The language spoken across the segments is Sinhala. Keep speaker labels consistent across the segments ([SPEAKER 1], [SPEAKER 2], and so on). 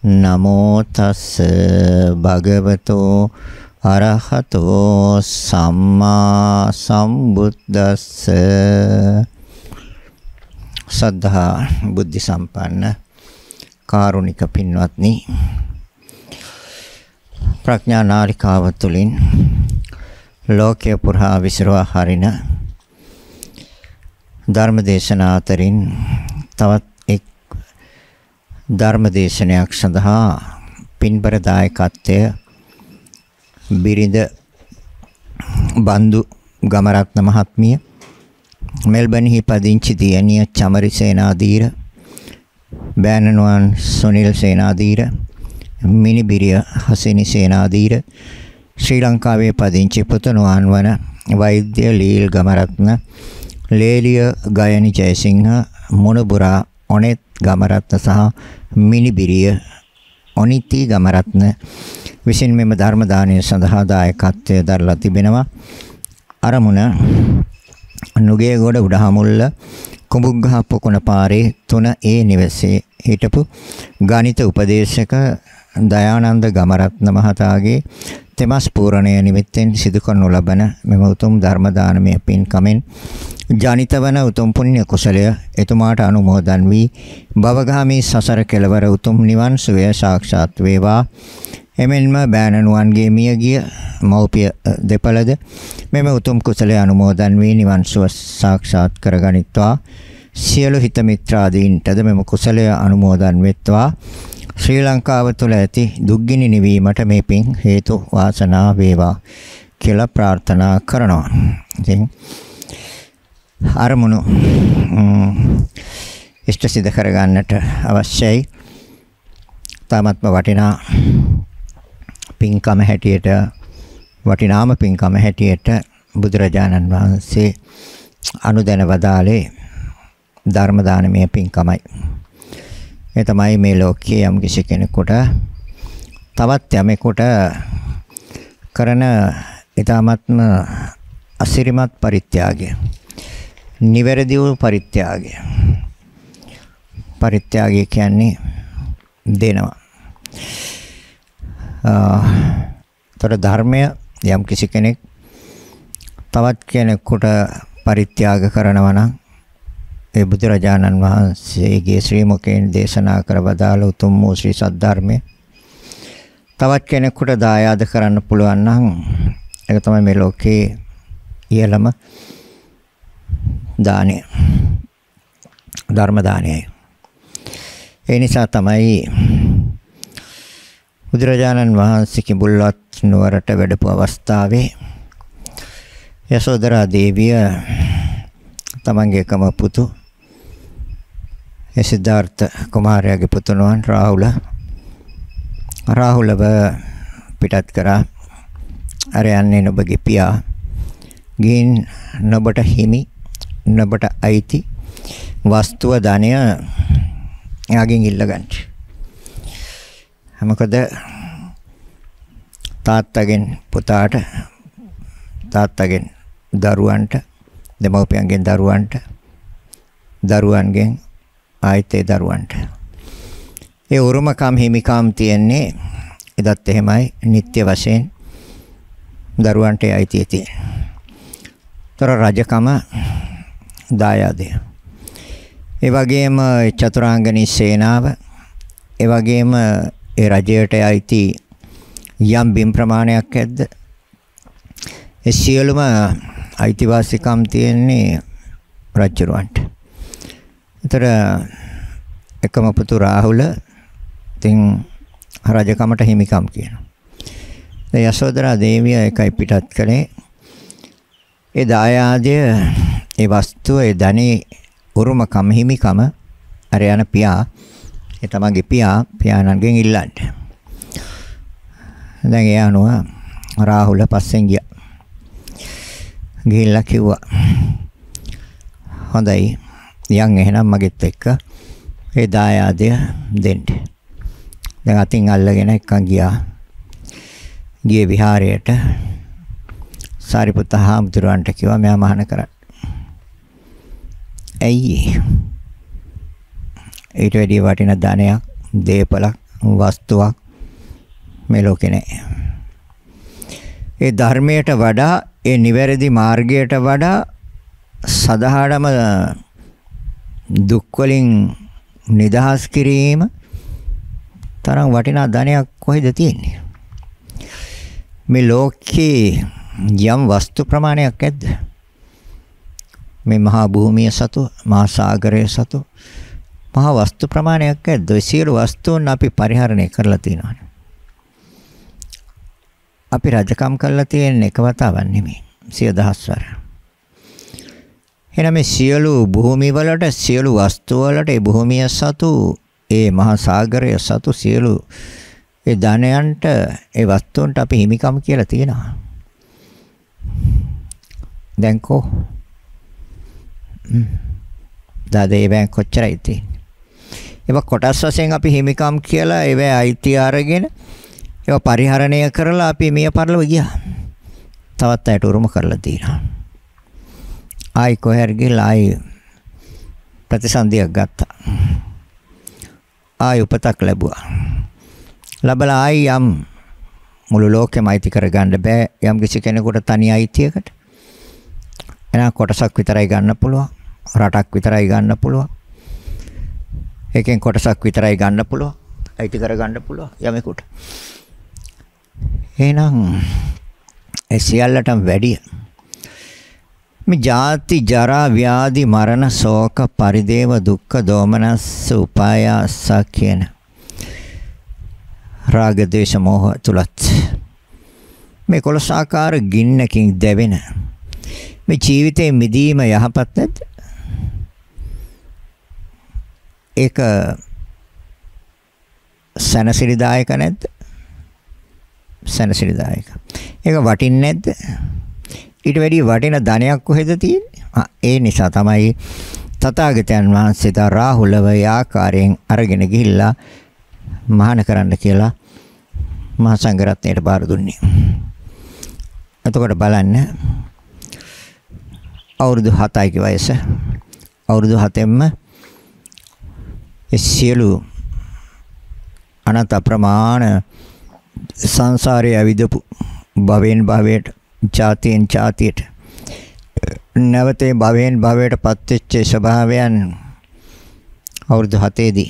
[SPEAKER 1] නමෝ තස්ස භගවතෝ අරහතෝ සම්මා සම්බුද්දස්ස සද්ධා බුද්ධ සම්පන්න කාරුණික පින්වත්නි ප්‍රඥා නාලිකාව තුළින් ලෝකය පුරා විසිරවා හරින ධර්ම දේශනා අතරින් තවත් ධර්ම දේශනයක් සඳහා පින්බර දායකත්වය බිරිඳ බන්දු ගමරත්න මහත්මිය මෙල්බන්හි පදිංචි දියණිය චමරි සේනාධීර බෑනනුවන් සුනිල් සේනාධීර මිනිබිරිය හසිනි සේනාධීර ශ්‍රී ලංකාවේ පදිංචි පුතණුවන් වන වෛද්‍ය ලීල් ගමරත්න ලේලිය ගයනි ජයසිංහ මොනබුරා ඔනෙත් ගමරත්න සහ මිනිබිරිය අනිති ගමරත්න විසින් මෙම ධර්ම දානය සඳහා දායකත්වය දරලා තිබෙනවා අරමුණ නුගේගොඩ උඩහමුල්ල කුඹුග්ගහ පොකුණ පාරේ 3A නිවසේ හිටපු ගණිත උපදේශක දයානන්ද ගමරත්න මහතාගේ තෙමස් පූරණය නිමිත්තෙන් සිදු කරනු ලබන මෙම උතුම් ධර්ම දානමය පින්කමෙන් ජනිත වන උතුම් පුණ්‍ය කුසලය එතුමාට අනුමෝදන් වී භවගාමී සසර කෙලවර උතුම් නිවන් සුවය සාක්ෂාත් වේවා එමෙන්ම බෑණනුවන්ගේ මියගිය මව්පිය දෙපළද මෙම උතුම් කුසලය අනුමෝදන් වී නිවන් සුව සාක්ෂාත් කරගනිත්වා සියලු හිත මිත්‍රාදීන්ටද මෙම කුසලය අනුමෝදන් වෙත්වා ශ්‍රී ලංකාව තුළ ඇති දුක්ගිනි නිවීමට මේ පින් හේතු වාසනා වේවා කියලා ප්‍රාර්ථනා කරනවා. ඉතින් අරමුණු ඉෂ්ට සිද්ධ කරගන්නට අවශ්‍යයි. තාමත්ම වටිනා පින්කම හැටියට වටිනාම පින්කම හැටියට බුදුරජාණන් වහන්සේ අනුදැන වදාලේ ධර්ම දානමය පින්කමයි. ඒ තමයි මේ ලෝකයේ යම් කිසි කෙනෙකුට තවත් යමෙකුට කරන ඊ타ත්ම අසිරිමත් පරිත්‍යාගය. නිවැරදි වූ පරිත්‍යාගය. පරිත්‍යාගය කියන්නේ දෙනවා. අතර ධර්මය යම් කිසි කෙනෙක් තවත් කෙනෙකුට පරිත්‍යාග කරනවා නම් ඒ බුදුරජාණන් වහන්සේගේ ශ්‍රී මුකයෙන් දේශනා කර වදාළ උතුම් වූ ශ්‍රී සද්ධර්මය තවත් කෙනෙකුට දායාද කරන්න පුළුවන් නම් ඒක තමයි මේ ලෝකේ ඉහළම දානය ධර්ම දානයයි ඒ නිසා තමයි බුදුරජාණන් වහන්සේ කිඹුල්වත් නුවරට වැඩපු අවස්ථාවේ යසෝදරා දේවිය තමන්ගේ එකම පුතු ඒ සිද්ධාර්ථ කුමාරයාගේ පුතුණුවන් රාහුල රාහුලව පිටත් කරා අර යන්නේ නොබගේ පියා ගින් නොබට හිමි නොබට අයිති වස්තුව ධනය එයාගෙන් ඉල්ලගන්න. මොකද තාත්තගෙන් පුතාට තාත්තගෙන් දරුවන්ට දෙමව්පියන්ගෙන් දරුවන්ට දරුවන්ගෙන් ආයෙත් ඒ දරුවන්ට. ඒ උරුමකම් හිමිකම් තියෙන්නේ එදත් එහෙමයි නිත්‍ය වශයෙන් දරුවන්ට අයිතිය තියෙන. තොර රජකම දායාදය. ඒ වගේම චතුරාංගනී සේනාව ඒ වගේම ඒ රජයට අයිති යම් බිම් ප්‍රමාණයක් ඇද්ද? ඒ සියලුම අයිතිවාසිකම් තියෙන්නේ රජුරවන්ට. ඒතර එකම පුතු රාහුල ඉතින් රජකමට හිමිකම් කියනවා. දැන් යශෝදරා දේවිය එකයි පිටත් කරේ. ඒ දායාදය ඒ වස්තුව ඒ ධනේ උරුමකම හිමිකම අර යන පියා ඒ තමන්ගේ පියා පියාණන්ගෙන් ඉල්ලන්න. දැන් ඒ අනුව රාහුල පස්සෙන් ගියා. ගිහිල්ලා කිව්වා. හොඳයි නියන් එහෙනම් මගෙත් එක්ක ඒ දායාදය දෙන්න. දැන් අතින් අල්ලගෙන එක්කන් ගියා. ගියේ විහාරයට. සාරිපුත්ත හාමුදුරුවන්ට කිව්වා මෙයා මහාන කරන්න. ඇයි ඊට වැඩිය වටින ධනයක්, දේපලක්, වස්තුවක් මේ ලෝකේ නැහැ. ඒ ධර්මයට වඩා ඒ නිවැරදි මාර්ගයට වඩා සදහාඩම දුක් වලින් නිදහස් කිරීම තරම් වටිනා ධනයක් කොහෙද තියෙන්නේ මේ ලෝකේ යම් වස්තු ප්‍රමාණයක් ඇද්ද මේ මහා භූමිය සතු මහා සාගරය සතු මහා වස්තු ප්‍රමාණයක් ඇද්ද ඔය සියලු වස්තුන් අපි පරිහරණය කරලා තියෙනවානේ අපි රජකම් කරලා තියෙන එක වතාවක් නෙමෙයි සිය දහස්වරක් එහෙනම් මේ සියලු භූමි වලට සියලු වස්තු වලට ඒ භූමිය සතු ඒ මහා සාගරය සතු සියලු ඒ ධනයන්ට ඒ වස්තුන්ට අපි හිමිකම් කියලා තියෙනවා. දැන් කො දාදේ බැංක කොච්චරයි තියෙන්නේ. ඒවා කොටස් වශයෙන් අපි හිමිකම් කියලා ඒවා අයිති අරගෙන ඒවා පරිහරණය කරලා අපි මිය පරලව ගියා. තවත් අයට උරුම කරලා තියෙනවා. ආයි කොහරි ගිහලා ආයි ප්‍රතිසන්දියක් ගත්තා. ආයි උපතක් ලැබුවා. ලැබලා ආයි යම් මුළු ලෝකෙම අයිති කරගන්න බෑ යම් කිසි කෙනෙකුට තනි අයිතියකට. එහෙනම් කොටසක් විතරයි ගන්න පුළුවන්. රටක් විතරයි ගන්න පුළුවන්. එකෙන් කොටසක් විතරයි ගන්න පුළුවන්. අයිති කරගන්න පුළුවන් යමෙකුට. එහෙනම් ඒ සියල්ලටම වැඩිය මේ ජාති ජරා ව්‍යාධි මරණ ශෝක පරිදේව දුක්ඛ දෝමනස්ස උපායාස කියන රාග දේශ මොහ තුලත් මේ කොලස ආකාර ගින්නකින් දැවෙන මේ ජීවිතේ මිදීම යහපත් නැද්ද ඒක සනසිරිදායක නැද්ද සනසිරිදායක ඒක වටින්නේ නැද්ද ඊට වැඩි වටින ධනයක් කොහෙද තියෙන්නේ? ඒ නිසා තමයි තථාගතයන් වහන්සේ තා රාහුලව ආකාරයෙන් අරගෙන ගිහිල්ලා මහාන කරන්න කියලා මහා සංඝරත්නයට බාර දුන්නේ. එතකොට බලන්න අවුරුදු 7යි කිය වයස. අවුරුදු 7ෙන්ම ඒ සියලු අනන්ත ප්‍රමාණ සංසාරයේ ඇවිදපු භවෙන් භවයට ජාතියෙන් ජාතියට නැවතේ භවයෙන් භවයට පත්වෙච්ච ස්වභාවයන් අවුරුදු 7ේදී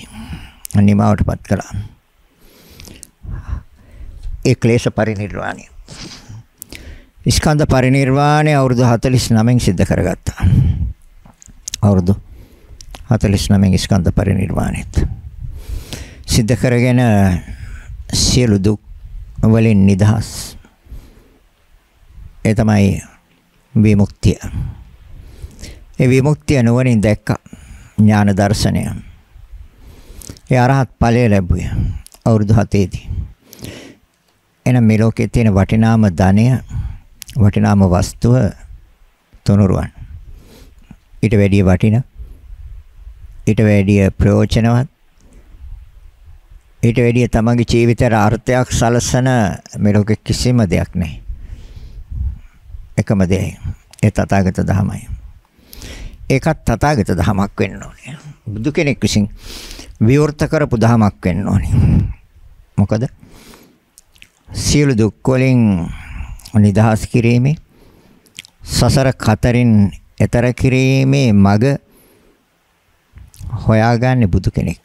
[SPEAKER 1] අනිමාවටපත් කළා. ඒ ක්ලේශ පරිණිර්වාණය. ස්කන්ධ පරිණිර්වාණය අවුරුදු 49න් සිද්ධ කරගත්තා. අවුරුදු 49න් ස්කන්ධ පරිණිර්වාණයත් සිද්ධ කරගෙන සියලු දුක් වලින් නිදහස් ඒ තමයි විමුක්තිය. ඒ විමුක්තිය නුවණින් දැක්ක ඥාන දර්ශනය. ඒ අරහත් ඵලය ලැබුවේ අවුරුදු 7ේදී. එන මේ ලෝකයේ තියෙන වටිනාම ධනය, වටිනාම වස්තුව තුනුරුවන්. ඊට වැඩිය වටින ඊට වැඩිය ප්‍රයෝජනවත් ඊට වැඩිය තමන්ගේ ජීවිතේට අර්ථයක් සලසන මේ ලෝකෙ කිසිම දෙයක් නැහැ. එකම දෙයයි. ඒ තථාගත ධමයි. ඒකත් තථාගත ධමයක් වෙන්න ඕනේ. බුදු කෙනෙක් විසින් විවෘත කරපු ධමයක් වෙන්න ඕනේ. මොකද සියලු දුක් වලින් නිදහස් කිරීමේ සසර කතරින් එතර කිරීමේ මග හොයාගන්නේ බුදු කෙනෙක්.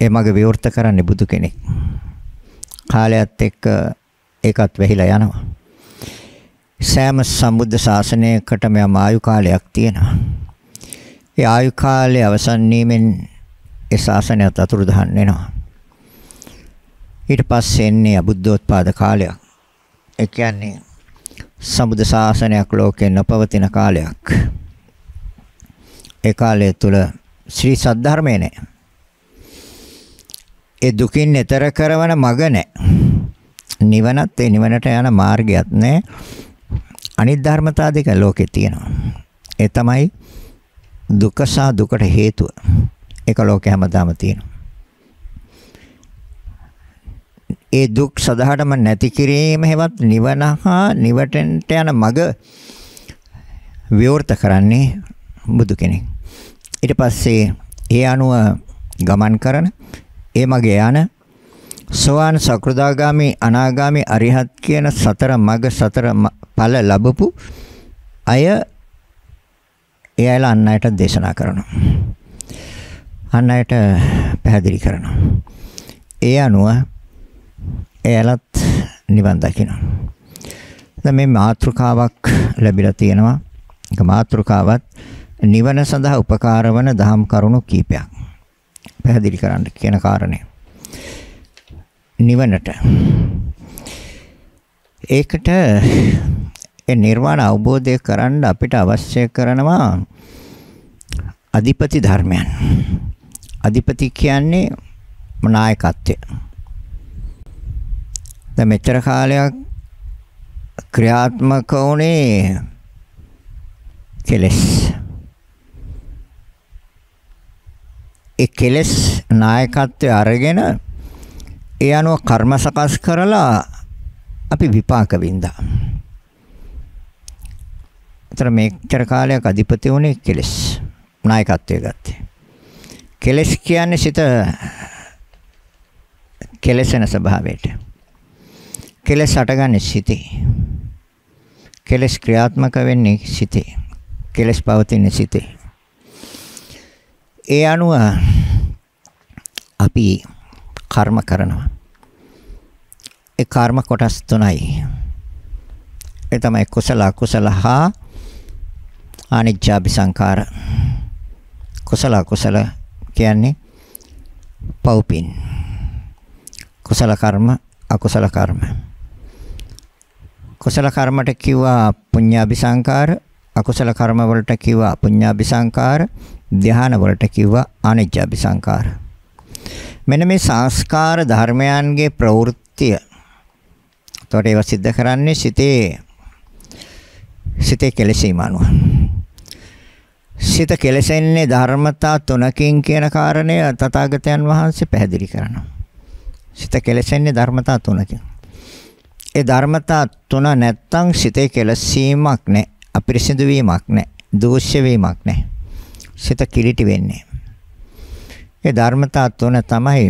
[SPEAKER 1] ඒ මග විවෘත කරන්නේ බුදු කෙනෙක්. කාලයත් එක්ක ඒකත් වැහිලා යනවා. සෑම සම්බුද්ධ ශාසනයකටම යම් ආයු කාලයක් තියෙනවා. ඒ ආයු කාලය අවසන් වීමෙන් ඒ ශාසනයත් අතුරුදහන් වෙනවා. ඊට පස්සේ එන්නේ අබුද්ධෝත්පාද කාලයක්. ඒ කියන්නේ සම්බුද්ධ ශාසනයක් ලෝකේ නොපවතින කාලයක්. ඒ කාලය තුල ශ්‍රී සද්ධර්මය නැහැ. ඒ දුකින් එතර කරවන මග නැහැ. නිවනත් ඒ නිවනට යන මාර්ගයක් නැහැ. අනිත් ධර්මතා දෙක ලෝකේ තියෙනවා. ඒ තමයි දුක සහ දුකට හේතුව. ඒක ලෝකේ හැමදාම තියෙනවා. ඒ දුක් සදාටම නැති කිරීම හෙවත් නිවන හා නිවටෙන්ට යන මඟ විවෘත කරන්නේ බුදු කෙනෙක්. ඊට පස්සේ ඒ අනුව ගමන් කරන ඒ මගේ යන සෝවාන් සකෘදාගාමි අනාගාමි අරිහත් කියන සතර මග සතර ඵල ලැබපු අය එයාලා අන් අයට දේශනා කරනවා. අන් අයට පැහැදිලි කරනවා. ඒ අනුව එයාලත් නිවන් දකිනවා. දැන් මේ මාත්‍රකාවක් ලැබිලා තියෙනවා. ඒක මාත්‍රකාවත් නිවන සඳහා උපකාර වන දහම් කරුණු කීපයක්. පැහැදිලි කරන්න කියන කාරණේ. නිවනට. ඒකට ඒ නිර්වාණ අවබෝධය කරන්න අපිට අවශ්‍ය කරනවා අධිපති ධර්මයන්. අධිපති කියන්නේ නායකත්වය. දැන් මෙච්චර කාලයක් ක්‍රියාත්මක වුණේ කෙලස්. ඒ කෙලස් නායකත්වය අරගෙන ඒ අනුව කර්ම සකස් කරලා අපි විපාක වින්දා. අතර මේච්චර කාලයක් අධිපති වුණේ කෙලස්. නායකත්වයේ ගත්තේ. කෙලස් කියන්නේ සිත කෙලසන ස්වභාවයට. කෙලස් හටගන්නේ සිතේ. කෙලස් ක්‍රියාත්මක වෙන්නේ සිතේ. කෙලස් පවතින සිතේ. ඒ අනුව අපි කර්ම කරනවා. ඒ කර්ම කොටස් තුනයි. ඒ තමයි කුසල අකුසල හා අනිච්ඡාපි සංඛාර. කුසල අකුසල කියන්නේ පව්පින්. කුසල කර්ම අකුසල කර්ම. කුසල කර්මට කිව්වා පුඤ්ඤාපි සංඛාර අකුසල කර්ම වලට කිව්වා පුඤ්ඤාපි සංඛාර ධානා වලට කිව්වා අනිච්ඡාපි සංඛාර. මෙන්න මේ සංස්කාර ධර්මයන්ගේ ප්‍රවෘත්තිය. එතකොට ඒවා सिद्ध කරන්නේ සිතේ සිතේ කෙලෙසීම අනුව. සිත කෙලෙසෙන්නේ ධර්මතා තුනකින් කියන කාරණය තථාගතයන් වහන්සේ පැහැදිලි කරනවා. සිත කෙලෙසෙන්නේ ධර්මතා තුනකින්. ඒ ධර්මතා තුන නැත්තම් සිතේ කෙලසීමක් නැහැ. අපිරිසිදු වීමක් නැහැ. දෝෂ්‍ය වීමක් නැහැ. සිත කිලිටි වෙන්නේ. ඒ ධර්මතා තුන තමයි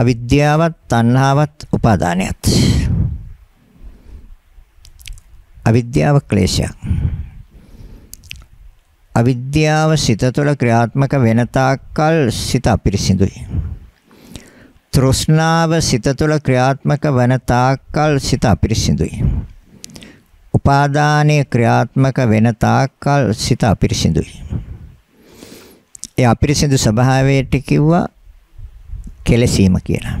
[SPEAKER 1] අවිද්‍යාවත් තණ්හාවත් උපාදානයත්. අවිද්‍යාව ක්ලේශයක්. අවිද්‍යාව සිත තුළ ක්‍රියාත්මක වෙන තාක්කල් සිත අපිරිසිදුයි. තෘෂ්ණාව සිත තුළ ක්‍රියාත්මක වන තාක්කල් සිත අපිරිසිදුයි. උපාදානයේ ක්‍රියාත්මක වෙන තාක්කල් සිත අපිරිසිදුයි. ඒ අපිරිසිදු ස්වභාවයට කිව්වා කෙලසීම කියලා.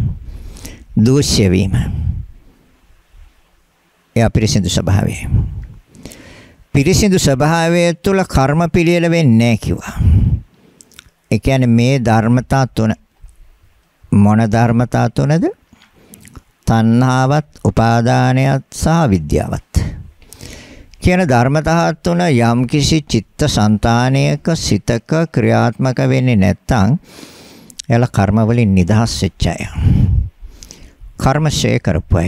[SPEAKER 1] දූෂ්‍ය වීම. ඒ අපිරිසිදු ස්වභාවය. පිරිසිදු ස්වභාවය තුළ කර්ම පිළියෙල වෙන්නේ නැහැ කිව්වා. ඒ කියන්නේ මේ ධර්මතා තුන මොන ධර්මතා තුනද? තණ්හාවත්, උපාදානයත් සහ විද්‍යාවත්. කියන ධර්මතා තුන යම්කිසි චිත්ත સંતાනයක සිතක ක්‍රියාත්මක වෙන්නේ නැත්නම් එයාලා කර්ම වලින් නිදහස් වෙච්ච අය. කර්මශේ කරපය.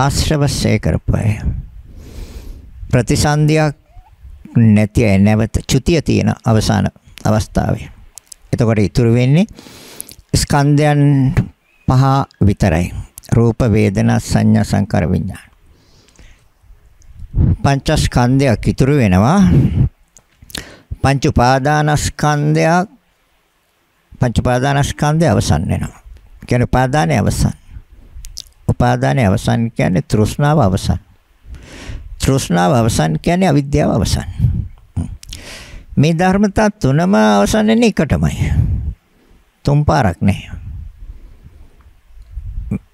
[SPEAKER 1] ආශ්‍රවශේ කරපය. ප්‍රතිසන්දියක් නැති අය නැවත චුතිය තියෙන අවසාන අවස්ථාවේ. එතකොට ඉතුරු වෙන්නේ ස්කන්ධයන් පහ විතරයි. රූප වේදනා සංඥා සංකාර විඥාන. පංචස්කන්ධයක් ඉතුරු වෙනවා. පංච උපාදානස්කන්ධයක් පංච උපාදානස්කන්ධය අවසන් වෙනවා. කියන්නේ උපාදානය අවසන්. උපාදානය අවසන් කියන්නේ තෘෂ්ණාව අවසන්. තෘෂ්ණාව අවසන් කියන්නේ අවිද්‍යාව අවසන්. මේ ධර්මතා තුනම අවසන් වෙන්නේ එකටමයි. තුන් පාරක් නැහැ.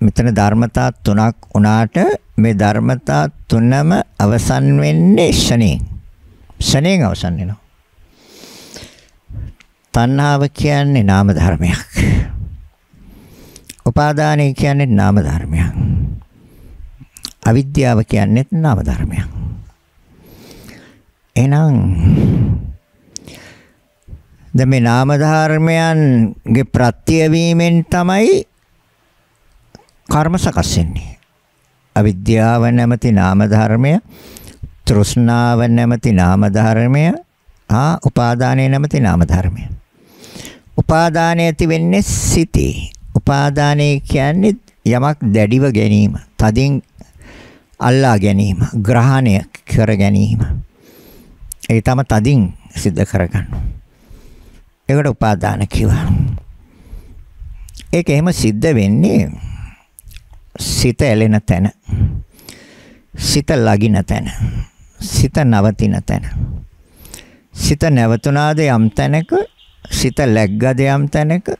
[SPEAKER 1] මෙතන ධර්මතා තුනක් වුණාට මේ ධර්මතා තුනම අවසන් වෙන්නේ ෂණේ. ෂණේන් අවසන් වෙනවා. තණ්හාව කියන්නේ නාම ධර්මයක්. උපාදානය කියන්නේ නාම ධර්මයක්. අවිද්‍යාව කියන්නේ නාම ධර්මයක්. එහෙනම් දැන් මේ නාම ධර්මයන්ගේ ප්‍රත්‍ය වීමෙන් තමයි කර්ම සකස් වෙන්නේ. අවිද්‍යාව නැමැති නාම ධර්මය, තෘෂ්ණාව නැමැති නාම ධර්මය, ආ උපාදානය නැමැති නාම ධර්මය. උපාදානය ඇති වෙන්නේ සිතේ. උපාදානය කියන්නේ යමක් දැඩිව ගැනීම, තදින් අල්ලා ගැනීම, ග්‍රහණය කර ගැනීම. ඒ තම තදින් සිද්ධ කරගන්න. ඒකට උපාදාන කිව්වා. ඒක එහෙම සිද්ධ වෙන්නේ සිත ඇලෙන තැන සිත ලගින තැන සිත නවතින තැන සිත නැවතුණාද යම් තැනක සිත läggද යම් තැනක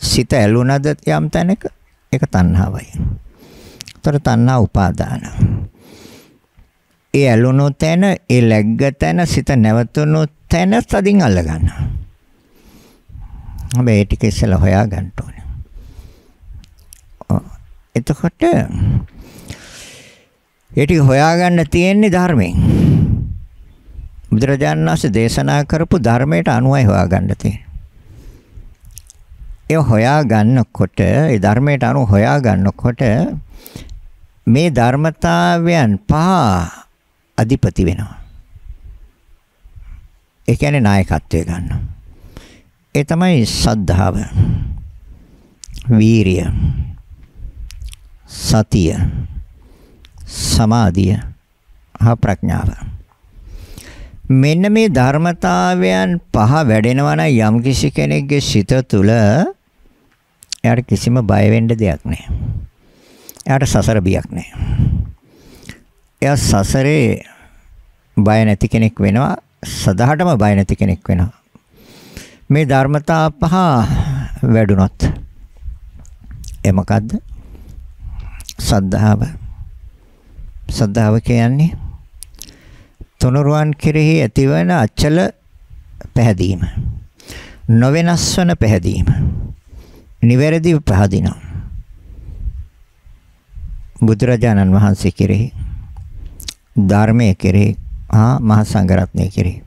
[SPEAKER 1] සිත ඇලුණද යම් තැනක ඒක තණ්හාවයි. ඒතර තණ්හා උපාදාන. ඒ ඇලුණු තැන, ඒ lägg තැන, සිත නැවතුණු තැන තදින් අල්ල ගන්නවා. හැබැයි ඒ ටික ඉස්සෙල්ලා හොයා ගන්න ඕනේ. එතකොට ඒ ටික හොයාගන්න තියෙන්නේ ධර්මයෙන්. බුදුරජාණන් වහන්සේ දේශනා කරපු ධර්මයට අනුවයි හොයාගන්න තියෙන්නේ. ඒ හොයාගන්නකොට ඒ ධර්මයට අනුව හොයාගන්නකොට මේ ධර්මතාවයන් පහ අධිපති වෙනවා. ඒ කියන්නේ නායකත්වය ගන්නවා. ඒ තමයි සද්ධාව. වීරිය සතිය සමාධිය හා ප්‍රඥාව මෙන්න මේ ධර්මතාවයන් පහ වැඩෙනවා නම් යම්කිසි කෙනෙක්ගේ සිත තුළ එයාට කිසිම බය වෙන්න දෙයක් නැහැ. එයාට සසර බියක් නැහැ. එයා සසරේ බය නැති කෙනෙක් වෙනවා සදාටම බය නැති කෙනෙක් වෙනවා. මේ ධර්මතා පහ වැඩුණොත් ඒ මොකද්ද? සද්ධාව. සද්ධාව කියන්නේ තුනුරුවන් කෙරෙහි ඇතිවන අචල පැහැදීම. නොවෙනස් වන පැහැදීම. නිවැරදිව පහදිනවා. බුදුරජාණන් වහන්සේ කෙරෙහි ධර්මයේ කෙරෙහි ආ මහ සංඝරත්නය කෙරෙහි.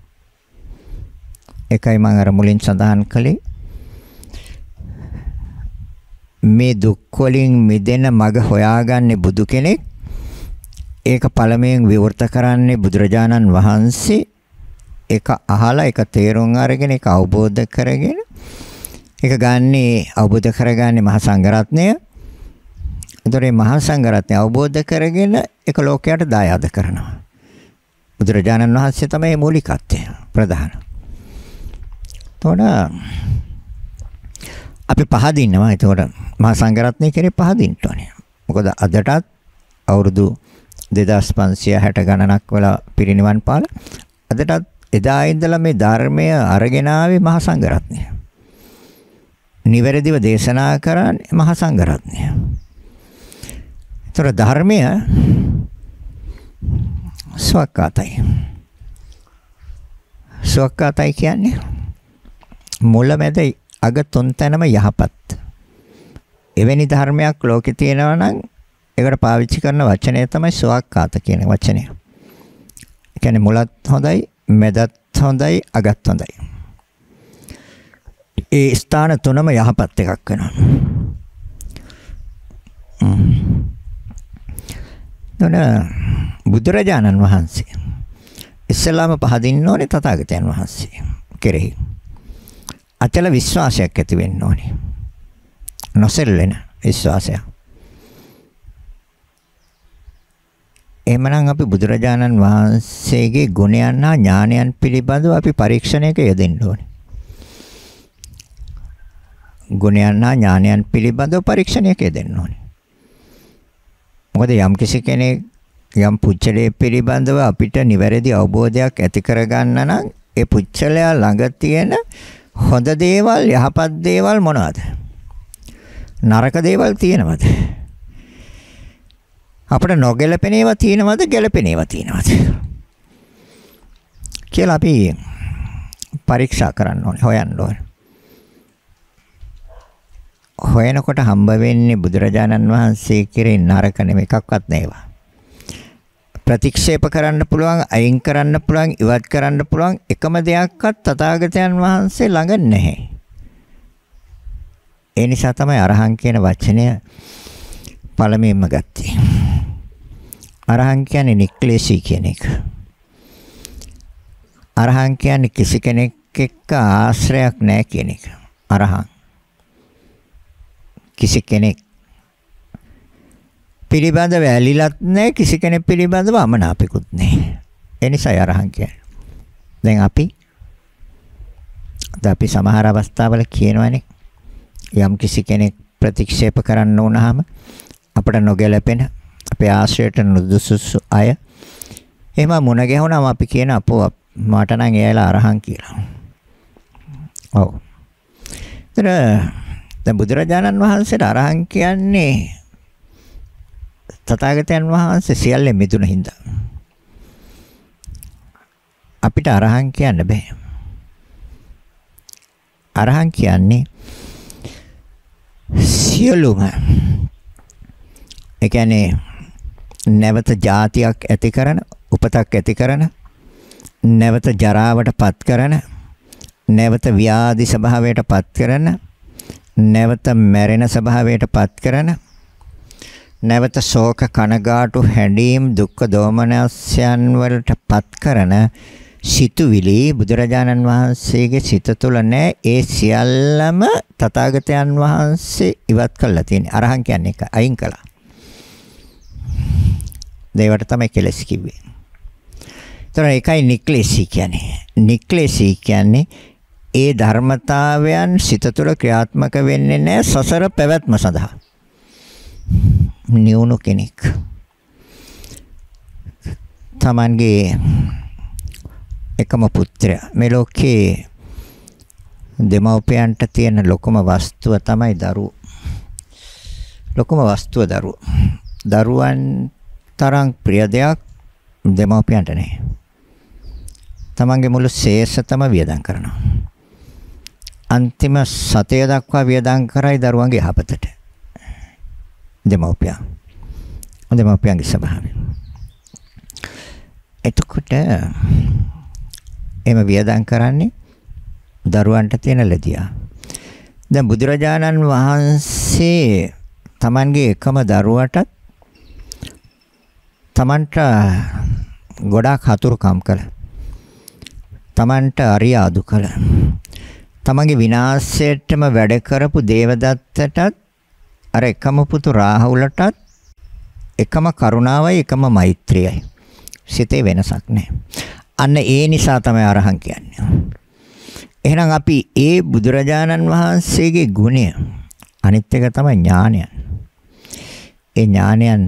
[SPEAKER 1] එකයි මම අර මුලින් සඳහන් කළේ මේ දුක් වලින් මිදෙන මඟ හොයාගන්නේ බුදු කෙනෙක්. ඒක පළමුවෙන් විවෘත කරන්නේ බුදුරජාණන් වහන්සේ. ඒක අහලා ඒක තේරුම් අරගෙන ඒක අවබෝධ කරගෙන ඒක ගන්නේ අවබෝධ කරගන්නේ මහා සංඝරත්නය. ඒතරේ මහා සංඝරත්නය අවබෝධ කරගෙන ඒක ලෝකයට දායාද කරනවා. බුදුරජාණන් වහන්සේ තමයි මූලිකත්වය ප්‍රධාන. තෝරා අපි පහදින්නවා. එතකොට මහා සංඝරත්නය කෙරේ පහදින්න ඕනේ. මොකද අදටත් අවුරුදු 2560 ගණනක් වෙලා පිරිනිවන් පාල අදටත් එදා ඉඳලා මේ ධර්මය අරගෙන ආවේ මහා සංඝරත්නය. නිවැරදිව දේශනා කරන්නේ මහා සංඝරත්නය. ඒතර ධර්මය සවකටයි. සවකටයි කියන්නේ මුල මැද අග තුන් තැනම යහපත්. එවැනි ධර්මයක් ලෝකේ තියෙනවා නම් ඒකට පාවිච්චි කරන වචනය තමයි සුවක්කාත කියන වචනය. ඒ කියන්නේ මුලත් හොඳයි, මැදත් හොඳයි, අගත් හොඳයි. ඒ ස්ථාන තුනම යහපත් එකක් වෙනවා. නන බුදුරජාණන් වහන්සේ ඉස්සලාම පහදින්න ඕනේ තථාගතයන් වහන්සේ කෙරෙහි. අචල විශ්වාසයක් ඇති වෙන්න ඕනේ. නොසෙල්ලෙන විශ්වාසයක්. එහෙමනම් අපි බුදුරජාණන් වහන්සේගේ ගුණයන් හා ඥානයන් පිළිබඳව අපි පරීක්ෂණයක යෙදෙන්න ඕනේ. ගුණයන් හා ඥානයන් පිළිබඳව පරීක්ෂණයක යෙදෙන්න ඕනේ. මොකද යම් කිසි කෙනෙක් යම් පුච්චලයේ පිළිබඳව අපිට නිවැරදි අවබෝධයක් ඇති කරගන්න නම් ඒ පුච්චලයා ළඟ තියෙන හොඳ දේවල් යහපත් දේවල් මොනවද? නරක දේවල් තියෙනවද? අපිට නොගැලපෙන ඒවා තියෙනවද? ගැලපෙන ඒවා තියෙනවද? කියලා අපි පරීක්ෂා කරන්න ඕනේ, හොයන්න ඕනේ. හොයනකොට හම්බ වෙන්නේ බුදුරජාණන් වහන්සේ කෙරේ නරක නෙමෙයි එකක්වත් නෑවා. ප්‍රතික්ෂේප කරන්න පුළුවන් අයින් කරන්න පුළුවන් ඉවත් කරන්න පුළුවන් එකම දෙයක්වත් තථාගතයන් වහන්සේ ළඟ නැහැ. ඒ නිසා තමයි අරහං කියන වචනය පළමුවෙන්ම ගත්තේ. අරහං කියන්නේ නික්ලේශී කියන එක. අරහං කියන්නේ කිසි කෙනෙක් එක්ක ආශ්‍රයක් නැහැ කියන එක. අරහං. කිසි කෙනෙක් පිළිබඳව ඇලිලත් නැහැ කිසි කෙනෙක් පිළිබඳව අමනාපිකුත් නැහැ. ඒ නිසායි අරහන් කියන්නේ. දැන් අපි අපි සමහර අවස්ථාවල කියනවනේ යම් කිසි කෙනෙක් ප්‍රතික්ෂේප කරන්න වුණාම අපට නොගැලපෙන අපේ ආශ්‍රයට නුදුසුසු අය එහෙම මුණ ගැහුණාම අපි කියන අපෝ මට නම් එයාලා අරහන් කියලා. ඔව්. දැන් බුදුරජාණන් වහන්සේට අරහන් කියන්නේ තථාගතයන් වහන්සේ සියල්ලෙන් මිදුණ හින්දා අපිට අරහන් කියන්න බෑ. අරහන් කියන්නේ සියලුම ඒ කියන්නේ නැවත જાතියක් ඇති කරන උපතක් ඇති කරන නැවත ජරාවට පත් කරන නැවත ව්‍යාධි ස්වභාවයට පත් කරන නැවත මැරෙන ස්වභාවයට පත් කරන නැවත ශෝක කනගාටු හැඬීම් දුක්ඛ දෝමනස්යන් වලට පත් කරන සිතුවිලි බුදුරජාණන් වහන්සේගේ සිත තුළ නැහැ ඒ සියල්ලම තථාගතයන් වහන්සේ ඉවත් කළා තියෙන්නේ අරහන් කියන්නේ ඒක අයින් කළා. දේවට තමයි කෙලස් කිව්වේ. ඒතර ඒකයි නික්ලේශී කියන්නේ. නික්ලේශී කියන්නේ ඒ ධර්මතාවයන් සිත තුළ ක්‍රියාත්මක වෙන්නේ නැහැ සසර පැවැත්ම සඳහා. නියුණු කෙනෙක්. තමන්ගේ එකම පුත්‍රයා මේ ලෝකේ දෙමව්පියන්ට තියෙන ලොකුම වස්තුව තමයි දරුවෝ. ලොකුම වස්තුව දරුවෝ. දරුවන් තරම් ප්‍රිය දෙයක් දෙමව්පියන්ට නැහැ. තමන්ගේ මුළු ශේෂතම වියදම් කරනවා. අන්තිම සතය දක්වා වියදම් කරයි දරුවන්ගේ යහපතට. දෙමව්පියන්. දෙමව්පියන්ගේ ස්වභාවය. එතකොට එම වියදම් කරන්නේ දරුවන්ට තියෙන ලැජියා. දැන් බුදුරජාණන් වහන්සේ Tamanගේ එකම දරුවටත් Tamanට ගොඩාක් හතුරුකම් කළා. Tamanට අරිය අදු කළා. තමන්ගේ විනාශයටම වැඩ කරපු දේවදත්තටත් අර එකම පුතු රාහුලටත් එකම කරුණාවයි එකම මෛත්‍රියයි. සිතේ වෙනසක් නැහැ. අන්න ඒ නිසා තමයි අරහන් කියන්නේ. එහෙනම් අපි ඒ බුදුරජාණන් වහන්සේගේ ගුණය අනිත් එක තමයි ඥානයන්. ඒ ඥානයන්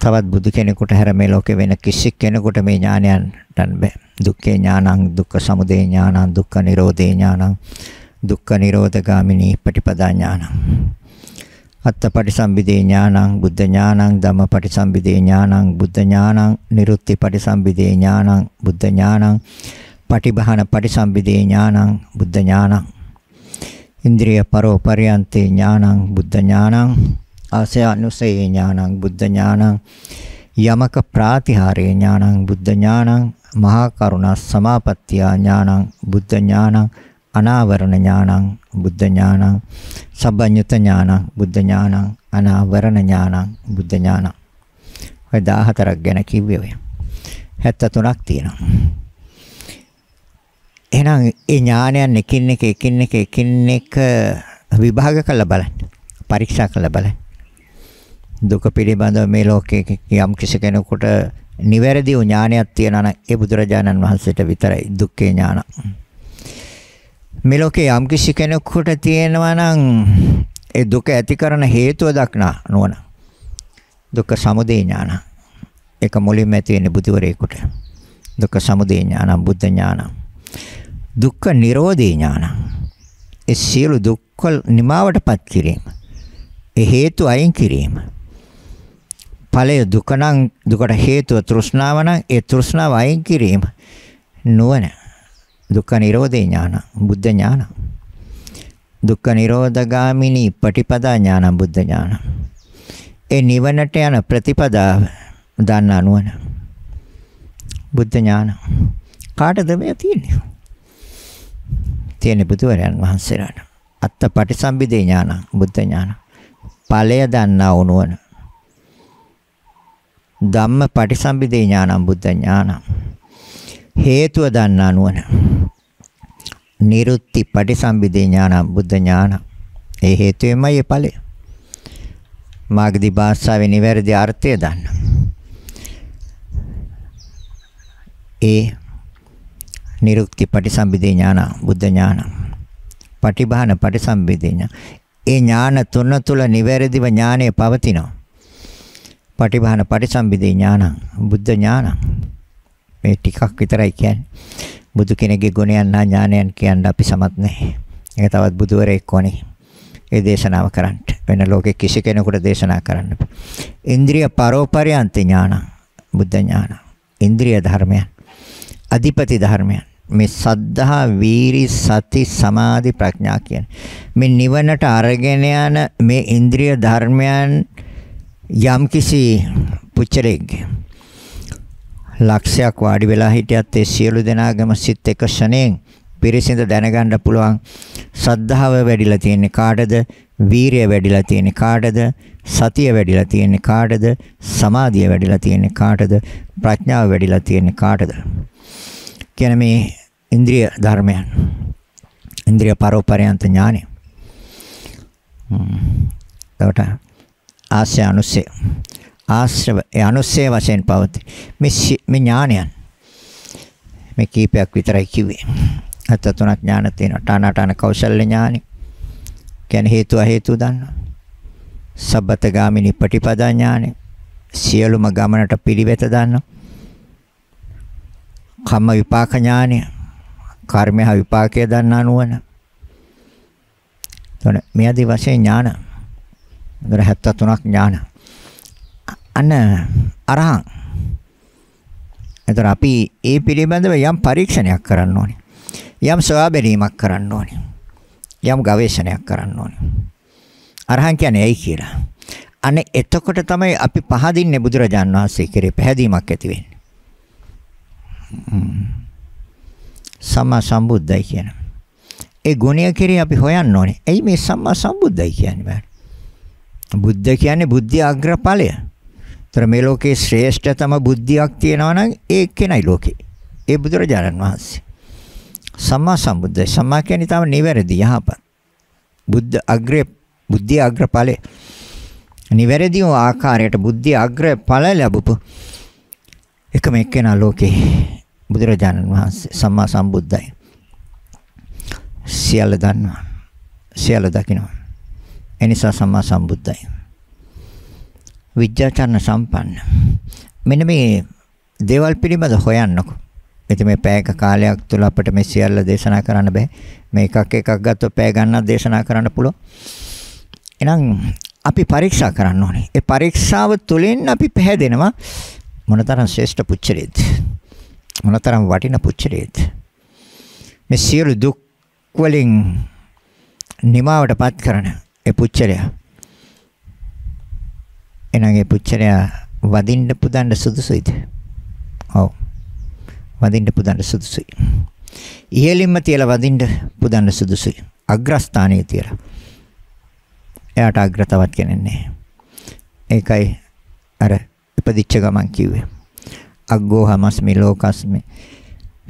[SPEAKER 1] තවත් බුදු කෙනෙකුට හැර මේ ලෝකේ වෙන කිසි කෙනෙකුට මේ ඥානයන් ගන්න බෑ. දුක්ඛේ ඥානං, දුක්ඛ සමුදය ඥානං, දුක්ඛ නිරෝධේ ඥානං දුක්ඛ නිරෝධ ගාමිනී පටිපදා ඥානං අත්තපටිසම්භිදේ ඥානං බුද්ධ ඥානං ධම්මපටිසම්භිදේ ඥානං බුද්ධ ඥානං නිරුත්තිපටිසම්භිදේ ඥානං බුද්ධ ඥානං පටිභාන පටිසම්භිදේ ඥානං බුද්ධ ඥානං ඉන්ද්‍රිය පරෝපරියන්තේ ඥානං බුද්ධ ඥානං ආසය අනුසය ඥානං බුද්ධ ඥානං යමක ප්‍රාතිහාරේ ඥානං බුද්ධ ඥානං මහා කරුණා සමාපත්තිය ඥානං බුද්ධ ඥානං අනාවරණ ඥානං බුද්ධ ඥානං සබ්බඤ්ඤත ඥානං බුද්ධ ඥානං අනාවරණ ඥානං බුද්ධ ඥානං ඔය 14ක් ගැන කිව්වේ ඔය 73ක් තියෙනවා එහෙනම් ඒ ඥානයන් එකින් එක එකින් එක එකින් එක විභාග කරලා බලන්න පරීක්ෂා කරලා බලන්න දුක පිළිබඳව මේ ලෝකයේ යම් කිසි කෙනෙකුට නිවැරදි ඥානයක් තියනවා නම් ඒ බුදුරජාණන් වහන්සේට විතරයි දුක්ඛේ ඥානයි මේ ලෝකේ යම්කිසි කෙනෙකුට තියෙනවා නම් ඒ දුක ඇති කරන හේතුව දක්නා නෝන. දුක්ඛ සමුදය ඥාන. ඒක මුලින්ම ඇති වෙන්නේ බුදුවරයෙකුට. දුක්ඛ සමුදය ඥාන, බුද්ධ ඥාන. දුක්ඛ නිරෝධේ ඥාන. ඒ සියලු දුක්ඛ නිමාවටපත් කිරීම. ඒ හේතු අයින් කිරීම. ඵලය දුක නම් දුකට හේතුව තෘෂ්ණාව නම් ඒ තෘෂ්ණාව අයින් කිරීම නුවණ. දුක්ඛ නිරෝධේ ඥාන බුද්ධ ඥාන දුක්ඛ නිරෝධගාමිනී පටිපදා ඥාන බුද්ධ ඥාන ඒ නිවනට යන ප්‍රතිපදාව දන්නා නුවණ බුද්ධ ඥාන කාටද මේ තියෙන්නේ තියෙන්නේ බුදුරයන් වහන්සේලාට අත්ත පටිසම්භිදේ ඥාන බුද්ධ ඥාන ඵලය දන්නා නුවණ ධම්ම පටිසම්භිදේ ඥානම් බුද්ධ ඥානම් හේතුව දන්නා නුවණ නිරුත්ති පටිසම්භිදේ ඥාන බුද්ධ ඥාන. ඒ හේතුවෙන්මයි ඒ ඵලය. මාගදී භාෂාවේ නිවැරදි අර්ථය දන්න. ඒ නිරුක්ති පටිසම්භිදේ ඥාන බුද්ධ ඥාන. පටිභාන පටිසම්භිදේ ඥාන. ඒ ඥාන තුන තුල නිවැරදිව ඥානය පවතිනවා. පටිභාන පටිසම්භිදේ ඥාන බුද්ධ ඥාන. මේ ටිකක් විතරයි කියන්නේ. බුදු කෙනෙක්ගේ ගුණයන් හා ඥානයන් කියන්න අපි සමත් නැහැ. ඒක තවත් බුදුවරයෙක් ඕනේ. ඒ දේශනාව කරන්න. වෙන ලෝකෙ කිසි කෙනෙකුට දේශනා කරන්න. ඉන්ද්‍රිය පරෝපරියන්ත ඥාන. බුද්ධ ඥාන. ඉන්ද්‍රිය ධර්මයන්. අධිපති ධර්මයන්. මේ සද්ධා වීරි සති සමාධි ප්‍රඥා කියන මේ නිවනට අරගෙන යන මේ ඉන්ද්‍රිය ධර්මයන් යම්කිසි පුච්චරෙක්ගේ ලක්ෂයක් වාඩි වෙලා හිටියත් ඒ සියලු දෙනාගම සිත් එක ෂණයෙන් පිරිසිඳ දැනගන්න පුළුවන් ශ්‍රද්ධාව වැඩිලා තියෙන්නේ කාටද වීරිය වැඩිලා තියෙන්නේ කාටද සතිය වැඩිලා තියෙන්නේ කාටද සමාධිය වැඩිලා තියෙන්නේ කාටද ප්‍රඥාව වැඩිලා තියෙන්නේ කාටද කියන මේ ඉන්ද්‍රිය ධර්මයන් ඉන්ද්‍රිය පරෝපරයන්ත ඥානෙ. ඒකට ආශ්‍රය අනුසය ආශ්‍රව ඒ අනුස්සය වශයෙන් පවතී. මේ මේ ඥානයන් මේ කීපයක් විතරයි කිව්වේ. අත තුනක් ඥාන තියෙනවා. ඨානාඨාන කෞශල්‍ය ඥානෙ. කියන්නේ හේතු අහේතු දන්නවා. සබ්බතගාමිනී පටිපදා ඥානෙ. සියලුම ගමනට පිළිවෙත දන්නවා. කම්ම විපාක ඥානය. කර්මය හා විපාකය දන්නා නුවණ. එතන මේ আদি වශයෙන් ඥාන. 73ක් ඥාන. අන්න අරහං. එතකොට අපි ඒ පිළිබඳව යම් පරීක්ෂණයක් කරන්න ඕනේ. යම් සොයාබැලීමක් කරන්න ඕනේ. යම් ගවේෂණයක් කරන්න ඕනේ. අරහං කියන්නේ ඇයි කියලා. අනේ එතකොට තමයි අපි පහදින්නේ බුදුරජාන් වහන්සේ කෙරේ පැහැදීමක් ඇති වෙන්නේ. සම්මා සම්බුද්දයි කියන. ඒ ගුණය කෙරේ අපි හොයන්න ඕනේ. ඇයි මේ සම්මා සම්බුද්දයි කියන්නේ බෑ. බුද්ධ කියන්නේ බුද්ධි අග්‍රඵලය. ତර මේ ලෝකේ ශ්‍රේෂ්ඨතම බුද්ධියක් තියෙනවා නම් ඒ කෙනයි ලෝකේ. ඒ බුදුරජාණන් වහන්සේ. සම්මා සම්බුද්ධයි. සම්මා කියන්නේ තම නිවැරදි යහපත්. බුද්ධ අග්‍ර බුද්ධිය අග්‍රඵලේ. නිවැරදිම ආකාරයට බුද්ධිය අග්‍රඵල ලැබපු එකම එක්කෙනා ලෝකේ බුදුරජාණන් වහන්සේ සම්මා සම්බුද්ධයි. සියල්ල දන්නවා. සියල්ල දකිනවා. එනිසා සම්මා සම්බුද්ධයි. විද්‍යාචර්ණ සම්පන්න. මෙන්න මේ දේවල් පිළිබඳ හොයන්නකෝ. ඉතින් මේ පැයක කාලයක් තුල අපිට මේ සියල්ල දේශනා කරන්න බෑ. මේ එකක් එකක් ගත්තොත් පැය ගණනක් දේශනා කරන්න පුළුවන්. එහෙනම් අපි පරීක්ෂා කරන්න ඕනේ. ඒ පරීක්ෂාව තුළින් අපි පැහැදෙනවා මොනතරම් ශ්‍රේෂ්ඨ පුච්චලේද. මොනතරම් වටින පුච්චලේද. මේ සියලු දුක් වලින් නිමාවටපත් කරන ඒ පුච්චලයා එහෙනම් ඒ පුච්චරයා වදින්න පුදන්න සුදුසුයිද? ඔව්. වදින්න පුදන්න සුදුසුයි. ඉහළින්ම තියලා වදින්න පුදන්න සුදුසුයි. අග්‍රස්ථානයේ තියලා. එයාට අග්‍ර තවත් කෙනෙක් නැහැ. ඒකයි අර ඉපදිච්ච ගමන් කිව්වේ. අග්ගෝ හමස්මි ලෝකස්මි.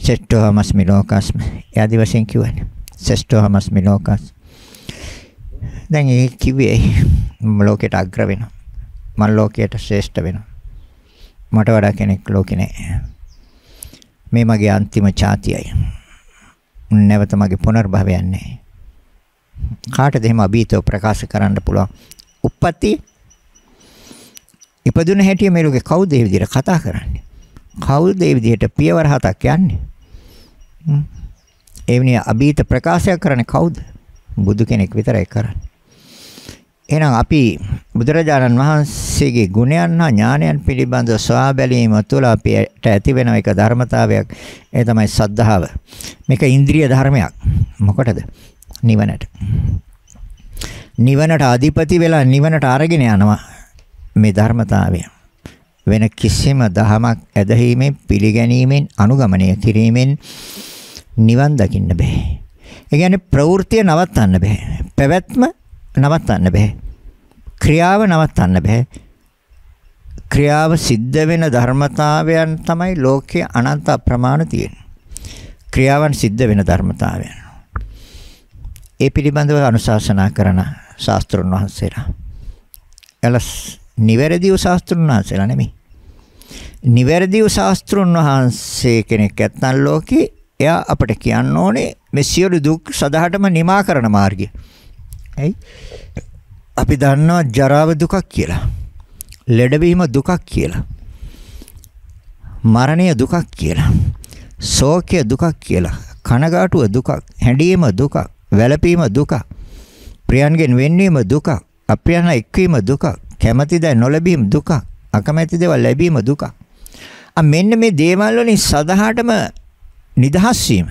[SPEAKER 1] ශෙෂ්ඨෝ හමස්මි ලෝකස්මි. යදි වශයෙන් කිව්වනේ. ශෙෂ්ඨෝ හමස්මි ලෝකස්. දැන් ඒ කිව්වේ ලෝකයට අග්‍ර වෙනවා. මම ලෝකයට ශ්‍රේෂ්ඨ වෙනවා. මට වඩා කෙනෙක් ලෝකේ නැහැ. මේ මගේ අන්තිම ඡාතියයි. නැවත මගේ පුනර්භවයක් නැහැ. කාටද එහෙම අභීතව ප්‍රකාශ කරන්න පුළුවන්? උප්පත්ති ඉපදුන හැටි මේ ලෝකේ කවුද මේ විදිහට කතා කරන්නේ? කවුද මේ විදිහට පියවර හතක් යන්නේ? එවැනි අභීත ප්‍රකාශයක් කරන්නේ කවුද? බුදු කෙනෙක් විතරයි කරන්නේ. එහෙනම් අපි බුදුරජාණන් වහන්සේගේ ගුණයන් හා ඥානයන් පිළිබඳව සොයා බැලීම තුළ අපිට ඇති වෙන එක ධර්මතාවයක් ඒ තමයි සද්ධාව. මේක ඉන්ද්‍රිය ධර්මයක්. මොකටද? නිවනට. නිවනට අධිපති වෙලා නිවනට අරගෙන යනවා මේ ධර්මතාවය. වෙන කිසිම දහමක් ඇදහිීමෙන් පිළිගැනීමෙන් අනුගමනය කිරීමෙන් නිවන් දකින්න බෑ. ඒ කියන්නේ ප්‍රවෘත්තිය නවත්තන්න බෑ. පැවැත්ම නවත්තන්න බෑ. ක්‍රියාව නවත්තන්න බෑ. ක්‍රියාව සිද්ධ වෙන ධර්මතාවයන් තමයි ලෝකයේ අනන්ත අප්‍රමාණ තියෙන්නේ. ක්‍රියාවන් සිද්ධ වෙන ධර්මතාවයන්. ඒ පිළිබඳව අනුශාසනා කරන ශාස්ත්‍රඥ වහන්සේලා. එලස් නිවැරදිව ශාස්ත්‍රඥ වහන්සේලා නෙමෙයි. නිවැරදිව ශාස්ත්‍රඥ වහන්සේ කෙනෙක් නැත්නම් ලෝකේ එයා අපට කියන්න ඕනේ මේ සියලු දුක් සදාටම නිමා කරන මාර්ගය. ඇයි? අපි දන්නවා ජරාව දුකක් කියලා. ලෙඩවීම දුකක් කියලා. මරණය දුකක් කියලා. ශෝකය දුකක් කියලා. කනගාටුව දුකක්. හැඬීම දුකක්. වැළපීම දුකක්. ප්‍රියන්ගෙන් වෙන්වීම දුකක්. අප්‍රියන එක්වීම දුකක්. කැමැති දේ නොලැබීම දුකක්. අකමැති දේවල් ලැබීම දුකක්. මෙන්න මේ දේවල් වලින් සදහටම නිදහස් වීම